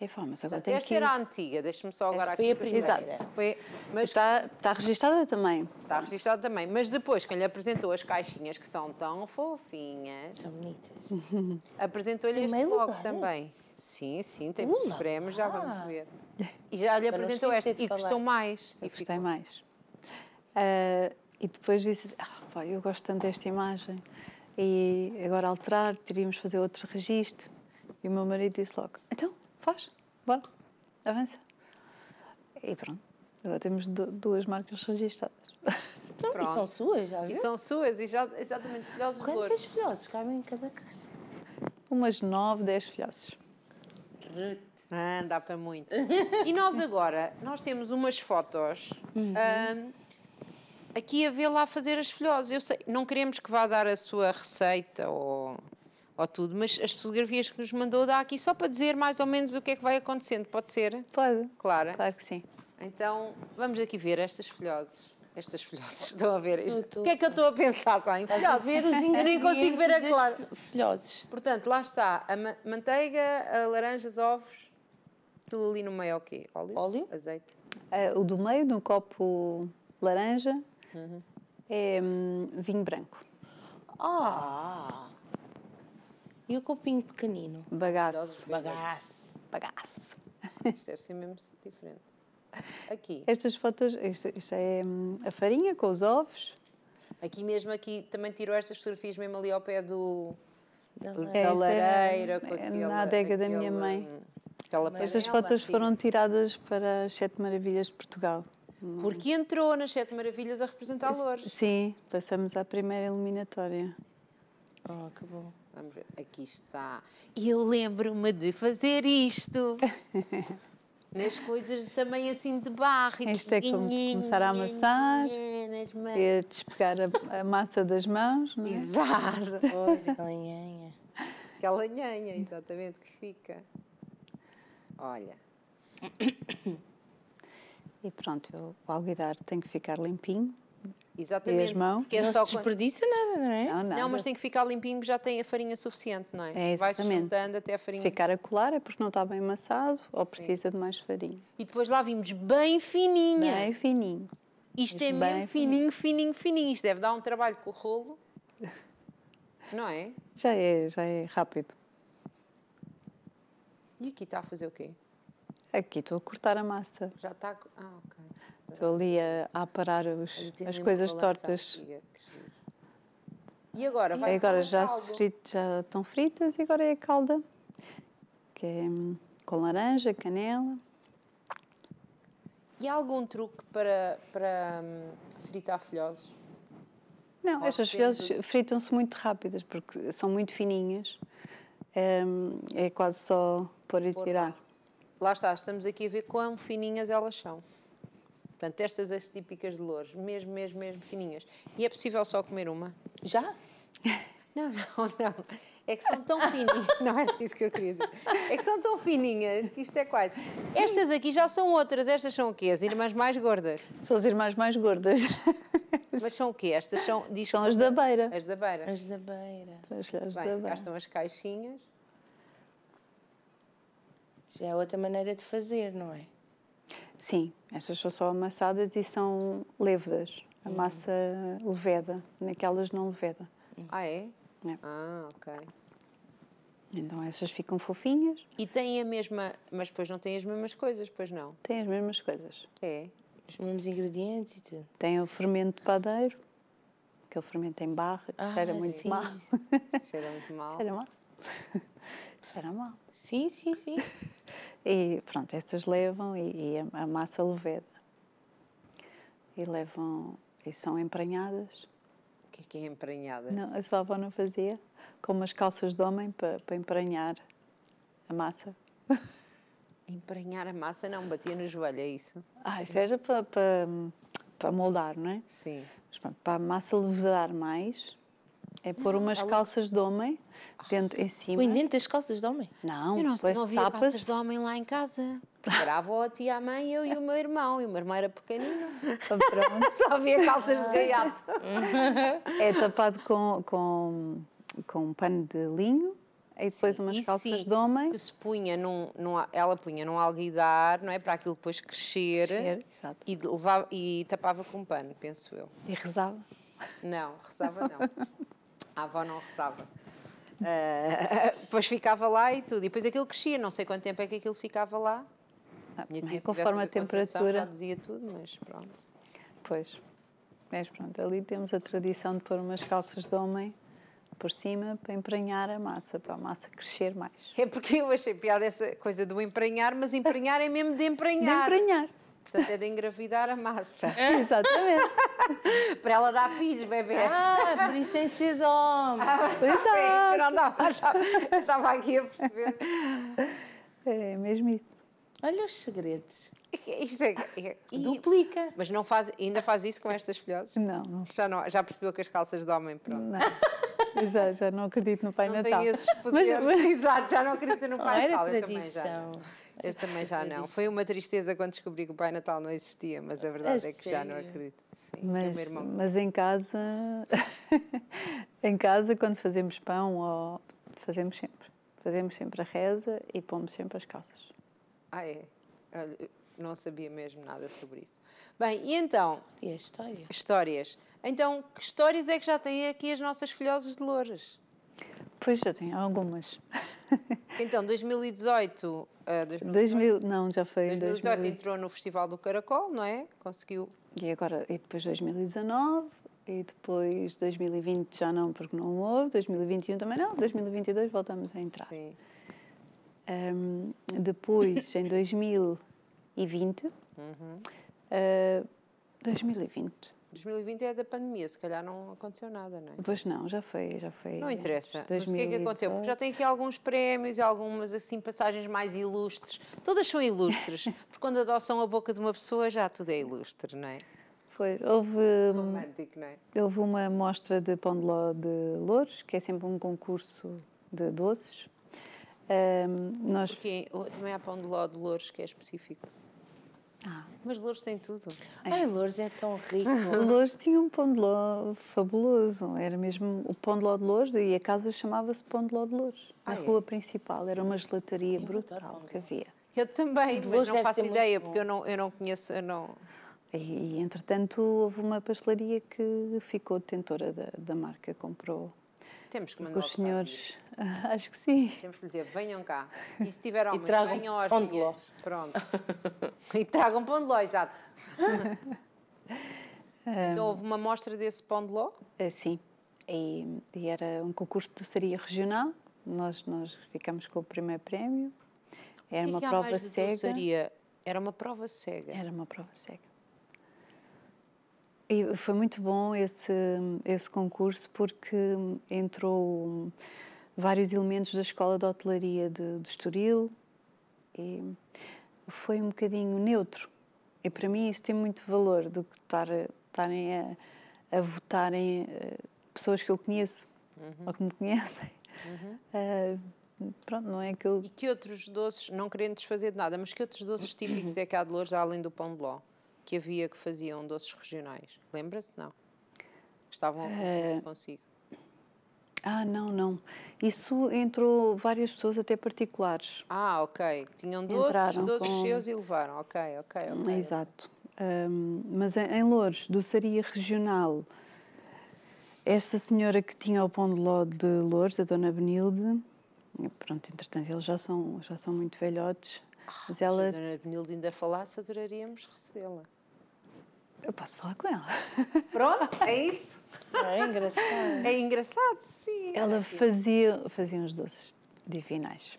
[SPEAKER 4] E é mas agora Portanto, esta que... era a
[SPEAKER 2] antiga, deixe-me só agora esta aqui. Foi a primeira. Exato. Foi, mas... está, está
[SPEAKER 4] registada também.
[SPEAKER 2] Está registada também, mas depois quem lhe apresentou as caixinhas que são tão fofinhas. São bonitas. (laughs) Apresentou-lhe este logo né? também. Sim, sim, tem muitos prémios, já vamos ver.
[SPEAKER 5] É. E já lhe apresentou
[SPEAKER 2] esta e gostou
[SPEAKER 4] mais. E gostei ficou... mais. Uh, e depois disse, ah, pá, eu gosto tanto desta imagem. E agora alterar, teríamos fazer outro registro. E o meu marido disse logo, então faz, bora, avança. E pronto, agora temos duas marcas registadas.
[SPEAKER 1] Não, e são suas, já viu? E são
[SPEAKER 2] suas, e já, exatamente, filhoses Quantas de Quantas filhoses cabem em cada caixa?
[SPEAKER 4] Umas nove,
[SPEAKER 2] dez filhoses. Ah, dá para muito. e nós agora, nós temos umas fotos... Uhum. Um, aqui a vê lá fazer as filhosas. Eu sei, não queremos que vá dar a sua receita ou ou tudo, mas as fotografias que nos mandou dá aqui só para dizer mais ou menos o que é que vai acontecendo, pode ser? Pode. claro Claro que sim. Então, vamos aqui ver estas folhosas. Estas folhosas, (laughs) estão a ver? Isto, o que é que eu estou a pensar só em folhosas? ver os (laughs) ingredientes. Nem consigo ver a clara.
[SPEAKER 1] Folhosas.
[SPEAKER 2] Portanto, lá está a ma manteiga, a laranjas, ovos, tudo ali no meio é o quê? Óleo? Óleo.
[SPEAKER 1] Azeite.
[SPEAKER 4] Uh, o do meio, no copo laranja, uhum. é hum, vinho branco.
[SPEAKER 1] Ah! E o copinho pequenino? Bagaço. Bagaço. Bagaço. Isto deve ser mesmo diferente.
[SPEAKER 2] Aqui.
[SPEAKER 4] Estas fotos, isto, isto é hum, a farinha com os ovos.
[SPEAKER 2] Aqui mesmo, aqui também tirou estas fotografias mesmo ali ao pé do, da, da lareira. Com é, na adega da minha mãe. Hum, é estas fotos foram
[SPEAKER 4] tiradas para as Sete Maravilhas de Portugal. Porque
[SPEAKER 2] entrou nas Sete Maravilhas a representar Lourdes.
[SPEAKER 4] Sim, passamos à primeira eliminatória. Oh, que bom. Vamos ver, aqui está.
[SPEAKER 2] E eu lembro-me de fazer isto. (laughs) nas coisas também assim de barro. Isto é como começar a amassar, é despegar a, a,
[SPEAKER 4] massa das mãos, não é? Exato. (laughs) Pois,
[SPEAKER 2] aquela nhanha. Aquela nhanha, exatamente, que fica. Olha.
[SPEAKER 4] E pronto, o alguidar tem que ficar limpinho.
[SPEAKER 2] Exatamente. E as mãos? Que é não só se desperdiça
[SPEAKER 4] quando... nada, não é? Não, nada. não, mas tem que
[SPEAKER 2] ficar limpinho, já tem a farinha suficiente, não é? é exatamente. Vai juntando até a farinha. Se ficar
[SPEAKER 4] a colar é porque não está bem amassado ou Sim. precisa de mais farinha.
[SPEAKER 2] E depois lá vimos bem fininha. Bem fininho. Isto é bem mesmo fininho, fininho, fininho, fininho. Isto deve dar um trabalho com o rolo. (laughs) Não é?
[SPEAKER 4] Já é, já é rápido.
[SPEAKER 2] E aqui está a fazer o quê?
[SPEAKER 4] Aqui estou a cortar a
[SPEAKER 2] massa. Já está. Ah, ok.
[SPEAKER 4] Estou ali a, aparar os, as coisas tortas.
[SPEAKER 2] E agora? Vai e agora já, fritas,
[SPEAKER 4] já estão fritas e agora é a calda, que é hum, com laranja, canela.
[SPEAKER 2] E há algum truque para, para hum, fritar folhosos? Não, Pode estas folhosas
[SPEAKER 4] fritam-se muito rápidas, porque são muito fininhas. É, é quase só pôr e tirar.
[SPEAKER 2] Lá está, estamos aqui a ver quão fininhas elas são. Portanto, estas as típicas de louros, mesmo, mesmo, mesmo fininhas. E é possível só comer uma? Já? (laughs) Não, não, não. É que são tão fininhas. (laughs) Não era isso que eu queria dizer. É que são tão fininhas que isto é quase. Estas aqui já são outras. Estas são o quê? As irmãs mais gordas. São as irmãs mais gordas. (laughs) Mas são o quê? Estas são. Diz são as da
[SPEAKER 1] beira. As da beira. As da beira. As, as Bem, da beira. cá estão as caixinhas. Já é outra maneira de fazer, não é? Sim,
[SPEAKER 4] essas são só amassadas e são levedas. A uhum. massa uhum. leveda,
[SPEAKER 2] naquelas não leveda. Ah, é? é? Ah, ok. Então essas ficam fofinhas. E têm a mesma, mas depois não têm as mesmas coisas, pois não? Têm as mesmas coisas.
[SPEAKER 4] É? Os mesmos ingredientes e tudo. Tem o fermento padeiro, aquele é fermento em barra, que ah, cheira muito sim. mal.
[SPEAKER 2] Cheira muito mal. (laughs) Cheira mal. (laughs)
[SPEAKER 4] cheira mal. Sim, sim, sim. (laughs) E pronto, essas levam e, e a, a massa leveda. E levam, e são emprenhadas. O que é que é emprenhada? Não, a sua avó não fazia, com umas calças de homem para, para emprenhar a massa. (laughs)
[SPEAKER 2] Emprenhar a massa não, batia no joelho, é isso?
[SPEAKER 4] Ah, isso era para, para, para moldar, não é? Sim. para a massa levedar mais, é pôr ah, umas ela... calças de homem dentro, em cima. Põe dentro das calças de homem? Não, eu não, não havia calças de
[SPEAKER 2] homem lá em casa. Porque era a avó, a tia, a mãe, eu e o meu irmão. E o meu irmão era pequenino. Ah, (laughs) Só havia calças de gaiato.
[SPEAKER 4] é tapado com, com, com um pano de linho e depois sim, umas calças sim,
[SPEAKER 2] de homem. Que se punha num, num, ela punha num alguidar, não é? Para aquilo depois crescer. crescer e, levava, e tapava com um pano, penso eu. E rezava? Não, rezava não. (laughs) a avó não rezava depois ah, (laughs) ficava lá e tudo. E depois aquilo crescia, não sei quanto tempo é que aquilo ficava lá. Ah, Minha é? tia, conforme a temperatura.
[SPEAKER 4] dizia tudo, mas pronto. Pois. Mas pronto, ali temos a tradição de pôr umas calças de homem por cima para emprenhar a massa, para a massa crescer mais.
[SPEAKER 2] É porque eu achei piada essa coisa do emprenhar, mas emprenhar é mesmo de emprenhar. De emprenhar. Portanto, é de engravidar a massa. (laughs) Exatamente. (laughs) para ela dar filhos, bebês. Ah, por isso tem sido homem. Ah, pois é. Não dava, estava aqui a perceber. É mesmo isso. Olha os segredos. Isto é, é, é e, Duplica. Mas não faz, ainda faz isso com estas filhotes? Não, não. Já, não, já percebeu que as calças de homem, pronto.
[SPEAKER 4] Não. já, já não acredito no Pai não Natal. Não tem esses poderes. Mas, (laughs) mas... Exato, já
[SPEAKER 2] não acredito no Pai não, Natal. Era tradição. Eu também já. Este também já não. Foi uma tristeza quando descobri que o Pai Natal não existia, mas a verdade é, é que já não acredito. Sim,
[SPEAKER 4] mas, irmão... mas em casa, (laughs) em casa quando fazemos pão, fazemos sempre. Fazemos sempre
[SPEAKER 2] a reza e pomos sempre as calças. Ah, é? não sabia mesmo nada sobre isso. Bem, e então? E a história? Histórias. Então, que histórias é que já têm aqui as nossas filhosas de louras?
[SPEAKER 4] Pois já tenho algumas.
[SPEAKER 2] Então, 2018. Uh, 2018
[SPEAKER 4] 2000, não, já foi. 2018 entrou
[SPEAKER 2] no Festival do Caracol, não é? Conseguiu.
[SPEAKER 4] E agora, e depois 2019, e depois 2020 já não, porque não houve, 2021 também não, 2022 voltamos a entrar. Sim. Um, depois, em 2020, uhum. uh, 2020,
[SPEAKER 2] 2020 é da pandemia, se calhar não aconteceu nada, não é?
[SPEAKER 4] Pois não, já foi, já foi. Não interessa. Mas o que é que aconteceu? Porque já
[SPEAKER 2] tem aqui alguns prémios e algumas assim passagens mais ilustres. Todas são ilustres, (laughs) porque quando adoçam a boca de uma pessoa já tudo é ilustre, não é? Foi.
[SPEAKER 4] Houve, hum, Romântico, não é? Houve uma mostra de pão de ló de louros, que é sempre um concurso de doces.
[SPEAKER 2] Um, nós... Porque também há pão de ló de louros que é específico. Ah. mas
[SPEAKER 1] Louros tem tudo. É. Ai, Louros é tão rico. (laughs)
[SPEAKER 4] Louros tinha um pão de ló fabuloso. Era mesmo o pão de ló de Louros e a casa chamava-se Pão de Ló de Louros. Ah, na é? rua principal. Era uma gelataria eu brutal que havia.
[SPEAKER 2] Eu também, mas não faço ideia, porque eu não, eu não conheço... Eu não...
[SPEAKER 4] E, entretanto, houve uma pastelaria que ficou detentora da, da marca, comprou
[SPEAKER 2] temos que mandar os
[SPEAKER 4] senhores. Cá, (laughs)
[SPEAKER 2] acho que sim. Temos que lhe dizer, venham cá. E se tiver homens, venham aos pão Pronto. e tragam pão de ló, exato. (laughs) então houve uma mostra desse pão de ló? Eh, sim.
[SPEAKER 4] E, e, era um concurso de doçaria regional. Nós, nós ficamos com o primeiro prémio. Era que é uma que prova cega. Era uma prova cega. Era uma prova cega. E foi muito bom esse, esse concurso porque entrou vários elementos da Escola de Hotelaria de, de Estoril e foi um bocadinho neutro. E para mim isso tem muito valor do que estarem a, a votarem eh, pessoas que eu conheço uhum. ou que me conhecem. Uhum. Uh, (laughs) pronto, não é que
[SPEAKER 2] eu... E que outros doces, não querendo desfazer de nada, mas que outros doces típicos é que há de Lourdes além do pão de ló? que havia que faziam doces regionais? Lembra-se? Não. Estavam é... consigo.
[SPEAKER 4] Ah, não, não. Isso entrou várias pessoas, até
[SPEAKER 2] particulares. Ah,
[SPEAKER 4] ok. Tinham doces, doces com... seus e
[SPEAKER 2] levaram. Ok, ok, ok. Hum,
[SPEAKER 4] exato. Um, mas em Louros, doçaria regional, esta senhora que tinha o pão de ló de Louros, a dona Benilde, pronto, entretanto, eles já são, já são muito velhotes. Ah, mas
[SPEAKER 2] ela... Se a dona Benilde ainda falasse, adoraríamos
[SPEAKER 4] recebê-la eu posso falar com ela.
[SPEAKER 1] (laughs) Pronto, é isso. É engraçado.
[SPEAKER 2] É engraçado, sim. Ela é.
[SPEAKER 4] fazia, fazia uns doces divinais.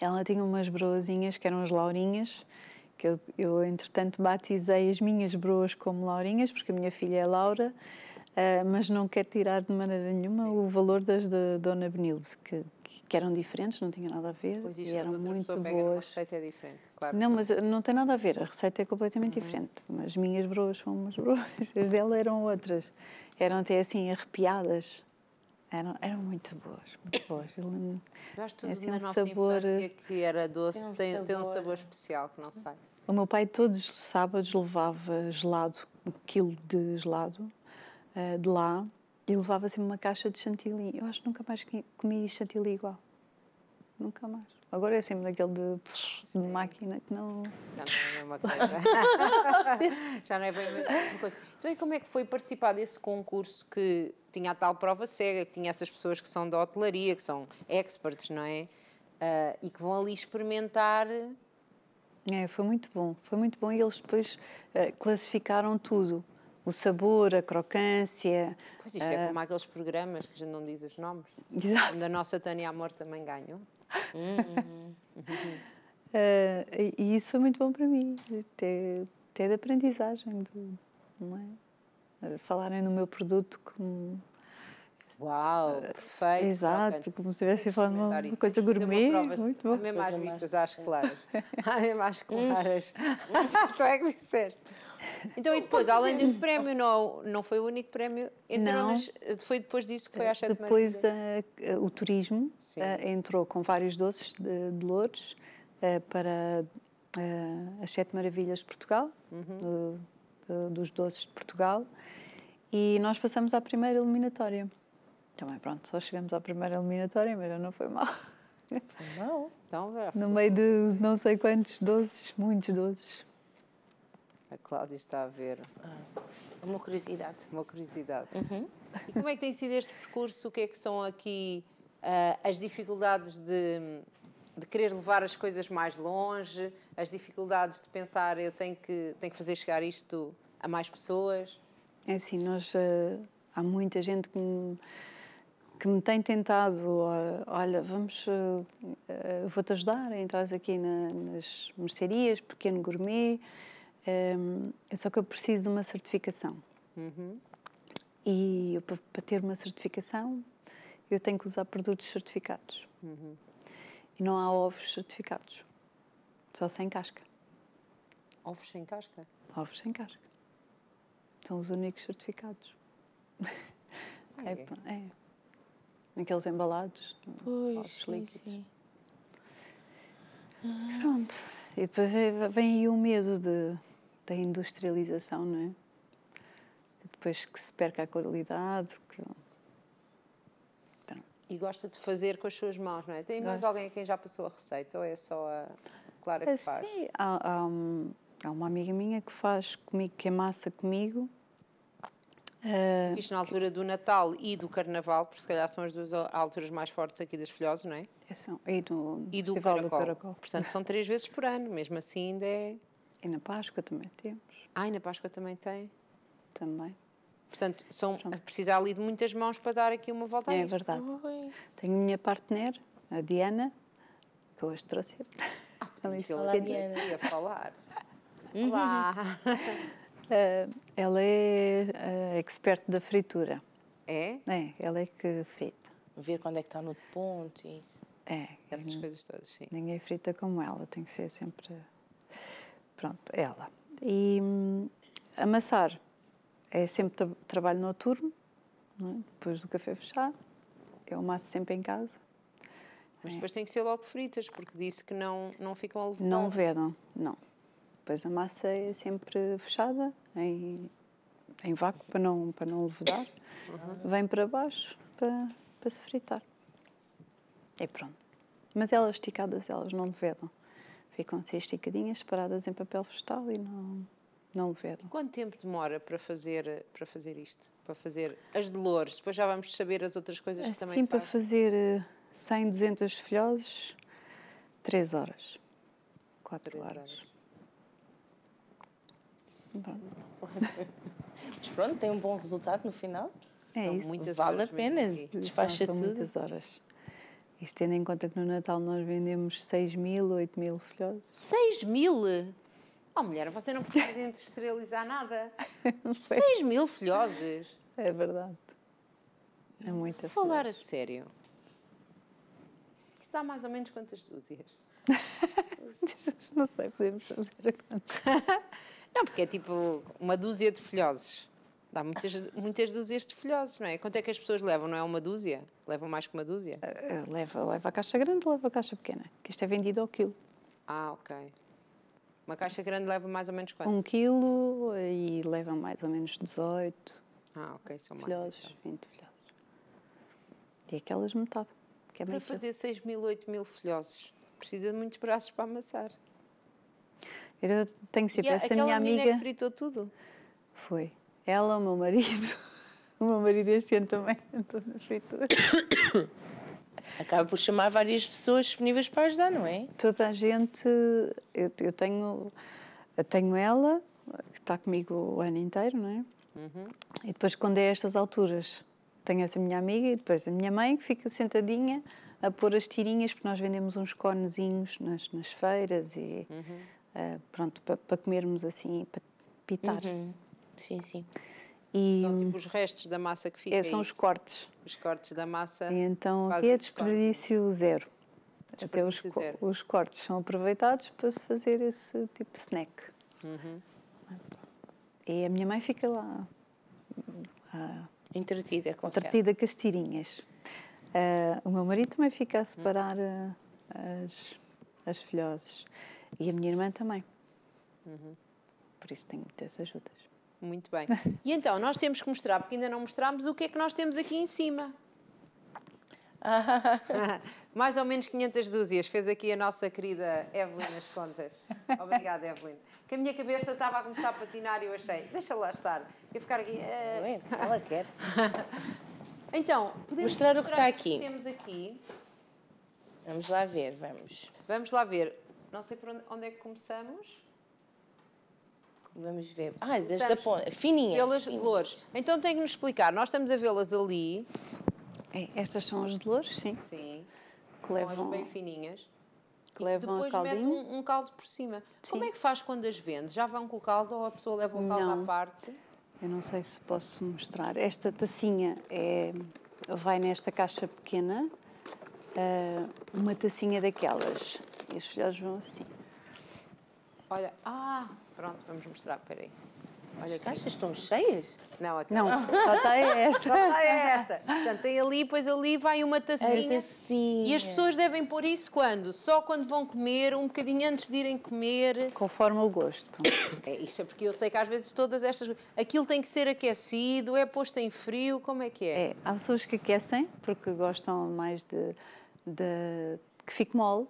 [SPEAKER 4] Ela tinha umas broazinhas que eram as laurinhas, que eu, eu entretanto batizei as minhas broas como laurinhas, porque a minha filha é Laura Uh, mas não quer tirar de maneira nenhuma o valor das da Dona Benilde, que, que eram diferentes, não tinha nada a ver. Pois isso, e eram
[SPEAKER 2] muito boas. a receita é diferente, claro.
[SPEAKER 4] Não, mas não tem nada a ver, a receita é completamente uhum. diferente. As minhas broas são umas (laughs) broas, as dela eram outras. Eram até assim arrepiadas. Eram, eram muito boas, muito boas. Eu
[SPEAKER 2] acho tudo é, assim, na um nossa sabor, infância que era doce tem um, tem, sabor, tem um sabor especial que não sai.
[SPEAKER 4] O meu pai todos os sábados levava gelado, um quilo de gelado uh, de lá e levava sempre uma caixa de chantilly. Eu acho que nunca mais comi chantilly igual. Nunca mais. Agora é sempre daquele de, de máquina que não. Já não é a mesma
[SPEAKER 2] coisa. (laughs) Já não é bem a mesma coisa. Então, e como é que foi participar desse concurso que tinha a tal prova cega, que tinha essas pessoas que são da hotelaria, que são experts, não é? Uh, e que vão ali experimentar.
[SPEAKER 4] É, foi muito bom, foi muito bom e eles depois uh, classificaram tudo o sabor, a crocância.
[SPEAKER 2] Pois isto uh... é eh, como aqueles programas que já não diz os nomes. Exato. Onde a nossa Tânia Amor também ganhou.
[SPEAKER 5] Uh, (laughs)
[SPEAKER 4] e isso foi muito bom para mim, ter, ter de aprendizagem, de não é? Falarem no meu produto
[SPEAKER 2] como. Uau, eh, perfeito! exato, como se estivessem falando uma, coisa gourmet. Uma muito bom. Mesmo às vistas, às claras. (laughs) mesmo às claras. (laughs) tu é que disseste. Então, e depois, além desse prémio, não, não foi o único prémio? Entrou não. Nas, foi depois disso que foi às sete Depois a,
[SPEAKER 4] eh, eh, o turismo a, eh, entrou com vários doces de, de a, para as sete maravilhas de Portugal, uhum. do, dos doces de Portugal, e nós passamos à primeira eliminatória. Também, pronto, só chegamos à primeira eliminatória, mas não foi mal. Não, então, no meio de não sei quantos doces, muitos doces.
[SPEAKER 1] A Cláudia está a ver. Ah, uma curiosidade. Uma curiosidade. Uhum.
[SPEAKER 2] E como é que tem sido este percurso? O que é que são aqui uh, as dificuldades de, de querer levar as coisas mais longe, as dificuldades de pensar eu tenho que, tenho que fazer chegar isto a mais pessoas?
[SPEAKER 4] É assim, nós, uh, há muita gente que me, que me tem tentado, uh, olha, vamos, vou-te ajudar a entrar aqui na, nas mercearias, pequeno gourmet, um, é só que eu preciso de uma certificação. Uhum. E eu, para ter uma certificação, eu tenho que usar produtos certificados. Uhum. E não há ovos certificados. Só sem casca.
[SPEAKER 5] Ovos
[SPEAKER 2] sem casca?
[SPEAKER 4] Ovos sem casca. São os únicos certificados. Ah, (laughs) é. é, é. Naqueles embalados. Pois, sim, sim. Ah. Pronto. E depois vem aí o medo de da industrialização, não é? Depois que se perca a qualidade. Que...
[SPEAKER 2] E gosta de fazer com as suas mãos, não é? Tem mais alguém a quem já passou a receita ou é só a Clara que ah, faz? Sim,
[SPEAKER 4] há, há, um, há, uma amiga minha que faz comigo, que amassa é comigo. Uh, Isto
[SPEAKER 2] na altura do Natal e do Carnaval, porque se calhar são as duas alturas mais fortes aqui das Filhosas, não é? é são, e do, e do Caracol. do Caracol. Portanto, são três vezes por ano, mesmo assim ainda é e na Páscoa também temos. Ah, e na Páscoa também tem? Também. Portanto, são precisar ali de muitas mãos para dar aqui uma volta é, a isto. É verdade. Ui.
[SPEAKER 4] Tenho a minha partner, a Diana, que hoje trouxe. Ah, (laughs) ela
[SPEAKER 2] ia falar. Olá!
[SPEAKER 4] uh, (laughs) ela é uh, expert da fritura.
[SPEAKER 1] É? É, ela é que frita. Ver quando é que está no ponto e isso. É. Essas coisas todas, sim.
[SPEAKER 4] Ninguém frita como ela, tem que ser sempre Pronto, é ela. E hum, amassar é sempre trabalho noturno, é? depois do café fechar, eu amasso sempre em casa.
[SPEAKER 2] Mas é. depois tem que ser logo fritas, porque disse que não, não ficam a levedar.
[SPEAKER 4] Não vedam, não. Depois a massa é sempre fechada, em, em vácuo, para não, para não levedar. Uhum. Vem para baixo para, para se fritar. E pronto. Mas elas esticadas, elas não vedam ficam-se assim esticadinhas, paradas em papel vegetal e não, não leveram.
[SPEAKER 2] Quanto tempo demora para fazer, para fazer isto? Para fazer as delores? Depois já vamos saber as outras coisas assim, que também Sim, para
[SPEAKER 4] fazer 100, 200 filhoses,
[SPEAKER 1] 3 horas, 4 3 horas. horas. (laughs) Mas pronto, tem um bom resultado no final. É São isso. muitas vale horas. Vale a pena, despacha tudo. São muitas
[SPEAKER 4] horas. Isto tendo em conta que no Natal
[SPEAKER 2] nós vendemos 6 mil, 8 mil folhosos. 6 mil? Oh, mulher, você não precisa de (laughs) industrializar nada. 6 (laughs) mil folhosas. É verdade. É muita Vou Falar a sério. Isso dá mais ou menos quantas dúzias? (laughs) não sei, podemos fazer a conta. não, porque é tipo uma dúzia de folhoses. Dá muitas, muitas dúzias de folhosos, não é? Quanto é que as pessoas levam? Não é uma dúzia? Levam mais que uma dúzia? Eh, eh,
[SPEAKER 4] leva, leva a caixa grande, leva a caixa pequena, que isto é vendido ao quilo.
[SPEAKER 2] Ah, ok. Uma caixa grande leva mais ou menos quanto? Um
[SPEAKER 4] quilo e leva mais ou menos 18.
[SPEAKER 2] Ah, ok, são mais. Filhosos,
[SPEAKER 4] então. 20 filhosos. E aquelas metade. Que é para fazer
[SPEAKER 2] 6 mil, 8 mil filhosos, precisa de muitos braços para amassar.
[SPEAKER 4] Eu tenho sempre para essa minha amiga. que
[SPEAKER 2] fritou tudo?
[SPEAKER 4] Foi. Ela, o meu marido. (laughs) O meu marido este ano também, (coughs) Acaba por chamar várias pessoas disponíveis para ajudar, não é? Toda a gente. Eu, eu tenho, eu tenho ela, que está comigo o ano inteiro, não é? Uhum. E depois, quando é estas alturas, tenho essa minha amiga e depois a minha mãe, que fica sentadinha a pôr as tirinhas, porque nós vendemos uns conezinhos nas, nas feiras e. Uhum. Uh, pronto, para, comermos assim, para pitar. Uhum. Sim, sim. E são tipo
[SPEAKER 2] os restos da massa que fica. É, é são os cortes. Os cortes da massa. E então aqui
[SPEAKER 4] é desperdício corte. zero. Desperdício Até os, zero. os cortes são aproveitados para se fazer esse tipo de snack. Uhum. E a minha mãe fica lá. Ah, entretida com Entretida com as tirinhas. Ah, o meu marido também fica a uhum. separar uhum. as, as filhoses. E a minha irmã também. Uhum. Por isso tenho muitas ajudas. Muito bem.
[SPEAKER 2] E então, nós temos que mostrar, porque ainda não mostramos o que é que nós temos aqui em cima. (laughs) Mais ou menos 500 dúzias, fez aqui a nossa querida Evelyn as contas. Obrigada, Evelyn. Que a minha cabeça estava a começar a patinar e eu achei, deixa lá estar. Eu ficar aqui. Uh... Ela quer. (laughs) então, podemos mostrar, mostrar o que está aqui. Que temos aqui. Vamos lá ver, vamos. Vamos lá ver. Não sei por onde, onde é que começamos.
[SPEAKER 1] Vamos ver. Ah, das da ponta. Fininhas. Pelas de louros.
[SPEAKER 2] Então tem que nos explicar. Nós estamos a vê-las ali. É, estas são as de louros, sim. Sim. Que são levam... as bem fininhas.
[SPEAKER 4] Que e levam depois mete
[SPEAKER 2] um, um, caldo por cima. Sim. Como é que faz quando as vende? Já vão com o caldo ou a pessoa leva o caldo não. à parte?
[SPEAKER 4] Eu não sei se posso mostrar. Esta tacinha é, vai nesta caixa pequena, ah, uma tacinha daquelas. E as filhos vão assim.
[SPEAKER 2] Olha, ah, Pronto, vamos mostrar, peraí. Olha, caixas estão cheias? Não, aqui. Não, só está esta. Só está esta. Portanto, tem ali, pois ali vai uma tacinha. É tacinha. E as pessoas devem pôr isso quando? Só quando vão comer, um bocadinho antes de irem comer.
[SPEAKER 4] Conforme o gosto.
[SPEAKER 2] É, isso é porque eu sei que às vezes todas estas... Aquilo tem que ser aquecido, é posto em frio, como é que é?
[SPEAKER 4] é há pessoas que aquecem, porque gostam mais de... de que fique mole,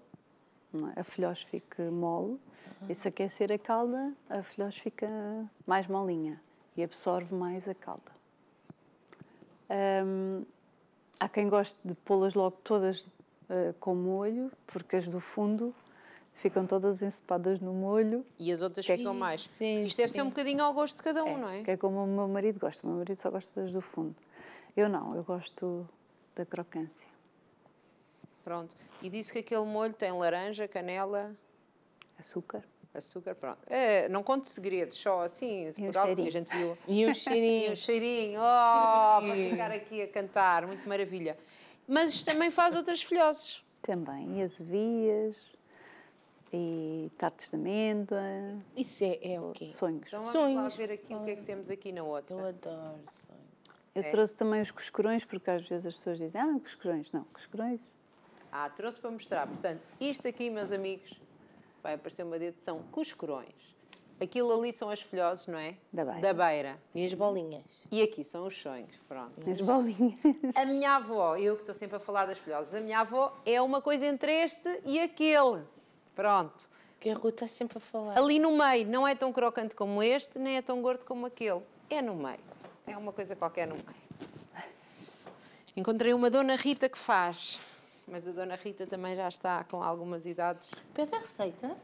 [SPEAKER 4] é? a folhosa fique mole. E se aquecer a calda, a filhote fica mais molinha e absorve mais a calda. Hum, há quem goste de pô-las logo todas uh, com molho, porque as do fundo ficam todas ensopadas no molho. E as outras que é ficam é... mais.
[SPEAKER 2] Sim, Isto sim. deve ser um bocadinho ao gosto de cada um, é, não é? Que
[SPEAKER 4] é como o meu marido gosta. O meu marido só gosta das do fundo. Eu não, eu gosto da crocância.
[SPEAKER 2] Pronto. E disse que aquele molho tem laranja, canela... Açúcar. Açúcar, pronto. É, não conto segredos, só assim, e por algo que a gente viu. (laughs) E um cheirinho. e um cheirinho, oh, para ficar aqui a cantar, muito maravilha. Mas também faz outras filhoses. Também, e
[SPEAKER 4] azevias, e tartes de amêndoa. Isso é, é o quê? Sonhos. Então vamos
[SPEAKER 2] sonhos. ver aqui o que é que temos aqui na outra. Eu adoro sonhos. Eu é. trouxe também
[SPEAKER 4] os coscorões, porque às vezes as pessoas dizem, ah, coscorões. Não, coscorões.
[SPEAKER 2] Ah, trouxe para mostrar. Portanto, isto aqui, meus amigos, vai aparecer uma dedução com os corões. Aquilo ali são as folhosas, não é? Da beira. Da beira. E as bolinhas. E aqui são os sonhos, pronto. As bolinhas. A minha avó, eu que estou sempre a falar das folhosas, da minha avó é uma coisa entre este e aquele. Pronto. Que a Ruta está sempre a falar. Ali no meio, não é tão crocante como este, nem é tão gordo como aquele. É no meio. É uma coisa qualquer no meio. Encontrei uma dona Rita que faz mas a Dona Rita também já está com algumas idades. Pede a receita?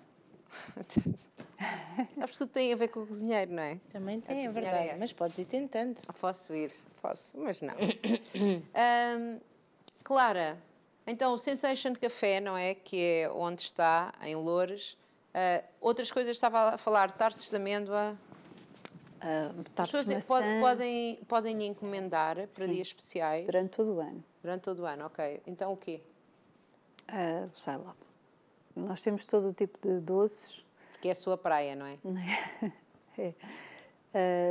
[SPEAKER 2] Sabes (laughs) tudo tem a ver com o cozinheiro, não é? Também tem, é verdade. É mas podes ir tentando. Ah, posso ir, posso, mas não.
[SPEAKER 5] um,
[SPEAKER 2] (coughs) Clara, então o Sensation Café, não é? Que é onde está, em Loures. Uh, outras coisas estava a falar, tartes de amêndoa. Uh, As pessoas podem, podem, podem lhe encomendar para Sim. dias especiais? Durante todo o ano. Durante todo o ano, ok. Então o quê? Uh, sei lá.
[SPEAKER 4] Nós temos todo o tipo de doces.
[SPEAKER 2] Que é a sua praia, não é? (laughs)
[SPEAKER 4] é.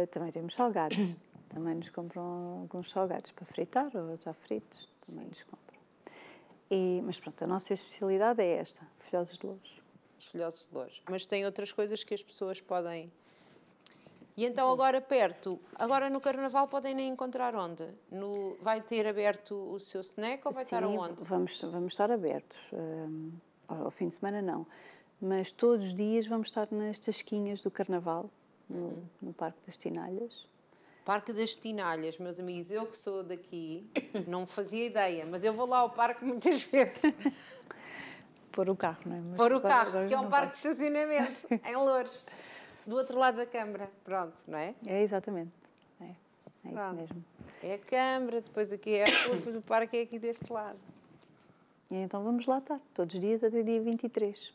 [SPEAKER 4] Uh, também temos salgados. (coughs) também nos compram alguns salgados para fritar ou já fritos. Também Sim. nos compram. E, mas pronto, a nossa especialidade
[SPEAKER 2] é esta: filhosos de louros. Filhosos de louros. Mas tem outras coisas que as pessoas podem e então uhum. agora perto, agora no Carnaval podem nem encontrar onde? No, vai ter aberto o seu snack ou vai Sim, estar onde? Vamos,
[SPEAKER 4] vamos estar abertos. Um, ao fim de semana não. Mas todos os dias vamos estar nas tasquinhas do Carnaval, no, uhum. no Parque das Tinalhas.
[SPEAKER 2] Parque das Tinalhas, meus amigos, eu que sou daqui, não fazia ideia, mas eu vou lá ao parque muitas (laughs) vezes. Pôr o carro, não é? Mas Pôr o carro, que é um parque de estacionamento, em Louros. (laughs) do outro lado da câmara, pronto, não é?
[SPEAKER 4] É, exatamente.
[SPEAKER 2] É, é isso mesmo. É a câmara, depois aqui é a rua, depois o parque é aqui deste lado.
[SPEAKER 4] E então vamos lá estar, todos os dias até dia 23.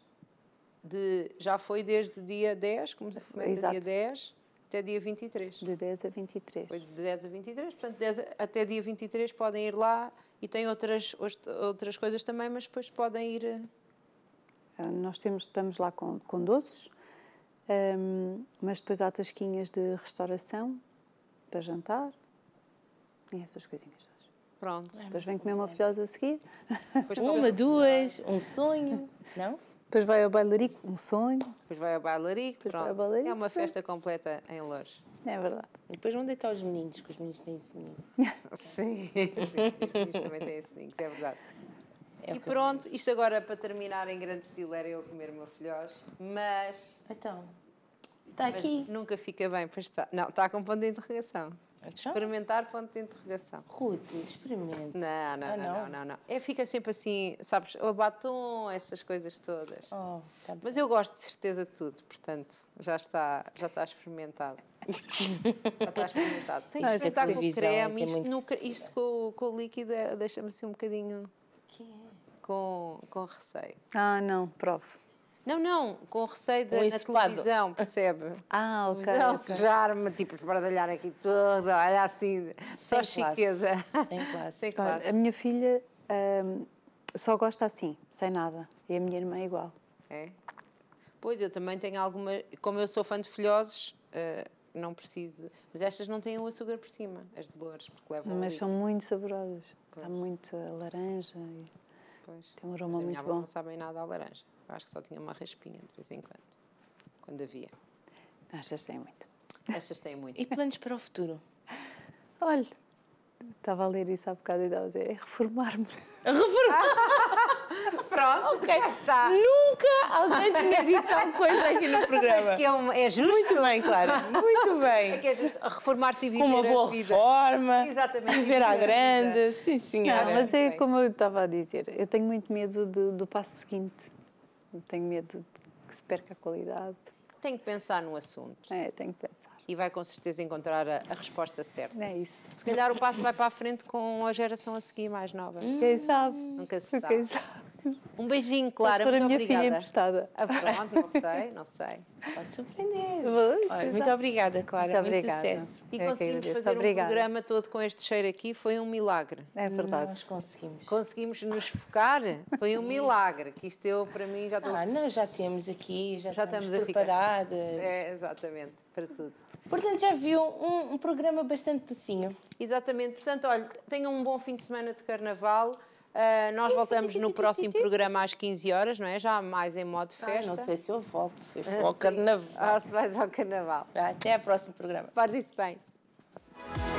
[SPEAKER 2] De, já foi desde dia 10, começa Exato. dia 10 até dia 23. De 10 a 23. Foi de 10 a 23, portanto, 10 a, até dia 23 podem ir lá e tem outras, outras coisas também, mas depois podem ir. Eh,
[SPEAKER 4] ah, nós temos, estamos lá com, com doces, um, mas depois há tasquinhas de restauração para jantar e essas coisinhas todas. Pronto. É depois vem comer uma filhosa a seguir. uma,
[SPEAKER 1] duas, um
[SPEAKER 4] sonho, não? Depois vai ao bailarico, um sonho. Depois
[SPEAKER 2] vai ao bailarico, depois pronto. Ao bailarico, é uma festa pronto. completa em Lourdes. É verdade. E depois vão deitar os meninos, que os meninos têm sininho. (laughs) Sim, os meninos também têm sininhos, é verdade. É e pronto, isto agora para terminar em grande estilo era eu comer uma filhós, mas.
[SPEAKER 1] Então. Está aqui.
[SPEAKER 2] Nunca fica bem, pois está. Não, está com ponto de interrogação. Então? Experimentar ponto de
[SPEAKER 1] interrogação. Ruth, experimenta. Não
[SPEAKER 2] não, ah, não, não, não, não, É, fica sempre assim, sabes, o batom, essas coisas todas. Oh, tá Mas eu gosto de certeza de tudo, portanto, já está, já está experimentado. (laughs) já está experimentado. Tem que experimentar com creme, é isto, no, isto com, com o líquido é, deixa-me assim um bocadinho. Que é? com, com receio. Ah, não, provo. Não, não, com receio da televisão, percebe? (laughs) Ah, ok. Não okay. sujar-me, tipo, esbardalhar aqui tudo, olha assim, Sem só classe. chiqueza. Sem (laughs) classe. Sem classe. Olha, a
[SPEAKER 4] minha filha hum, só gosta assim, sem nada. E a minha irmã é igual.
[SPEAKER 2] É? Pois, eu também tenho alguma... Como eu sou fã de filhoses, uh, não preciso... Mas estas não têm o açúcar por cima, as de Loures, porque levam Mas são
[SPEAKER 4] muito saborosas. está muito laranja e... Pois. Tem um aroma muito bom. não
[SPEAKER 2] sabem nada à laranja. Eu acho que só tinha uma raspinha de vez em quando, quando havia. Achas que tem muito.
[SPEAKER 1] Achas que tem muito. E planos para o futuro? Olha,
[SPEAKER 4] Estava a ler isso há bocado e estava a dizer, é reformar-me.
[SPEAKER 1] Reformar?
[SPEAKER 2] (laughs) Pronto, okay. já está. Nunca alguém tinha dito tal coisa aqui no programa. Acho que é, um, é justo. Muito bem, claro. muito bem. É que é justo reformar-se e viver Com uma boa reforma. Exatamente. Viver à grande, sim senhora. Não, mas é como
[SPEAKER 4] eu estava a dizer, eu tenho muito medo de, do passo seguinte. Tenho medo de que se perca a qualidade.
[SPEAKER 2] Tenho que pensar no assunto. É, tenho que pensar e vai com certeza encontrar a, a, resposta certa. É isso. Se calhar o passo vai para a frente com a geração a seguir mais nova. Hum. Quem sabe? Nunca se sabe. sabe. Um beijinho, Clara. muito a minha obrigada. filha emprestada.
[SPEAKER 4] Ah, pronto, não sei,
[SPEAKER 2] não sei. Pode surpreender. Olha, muito obrigada, Clara. Muito, muito sucesso. E é conseguimos fazer obrigada. um programa todo com este cheiro aqui. Foi um milagre. É verdade. Nós conseguimos. Conseguimos nos focar. Foi um milagre. Que isto eu, para mim, já estou... Ah, não, já temos aqui, já, já estamos, estamos preparadas. É, exatamente para tudo.
[SPEAKER 1] Portanto, já viu um, um programa bastante docinho. Exatamente. Portanto, olha,
[SPEAKER 2] tenham um bom fim de semana de carnaval. Uh, nós voltamos no próximo programa às 15 horas, não é? Já mais em modo festa. não sei se eu volto, se eu vou ah, ao sim. carnaval. Ah, se vais ao carnaval.
[SPEAKER 1] Ah, até ao próximo programa. guarde bem.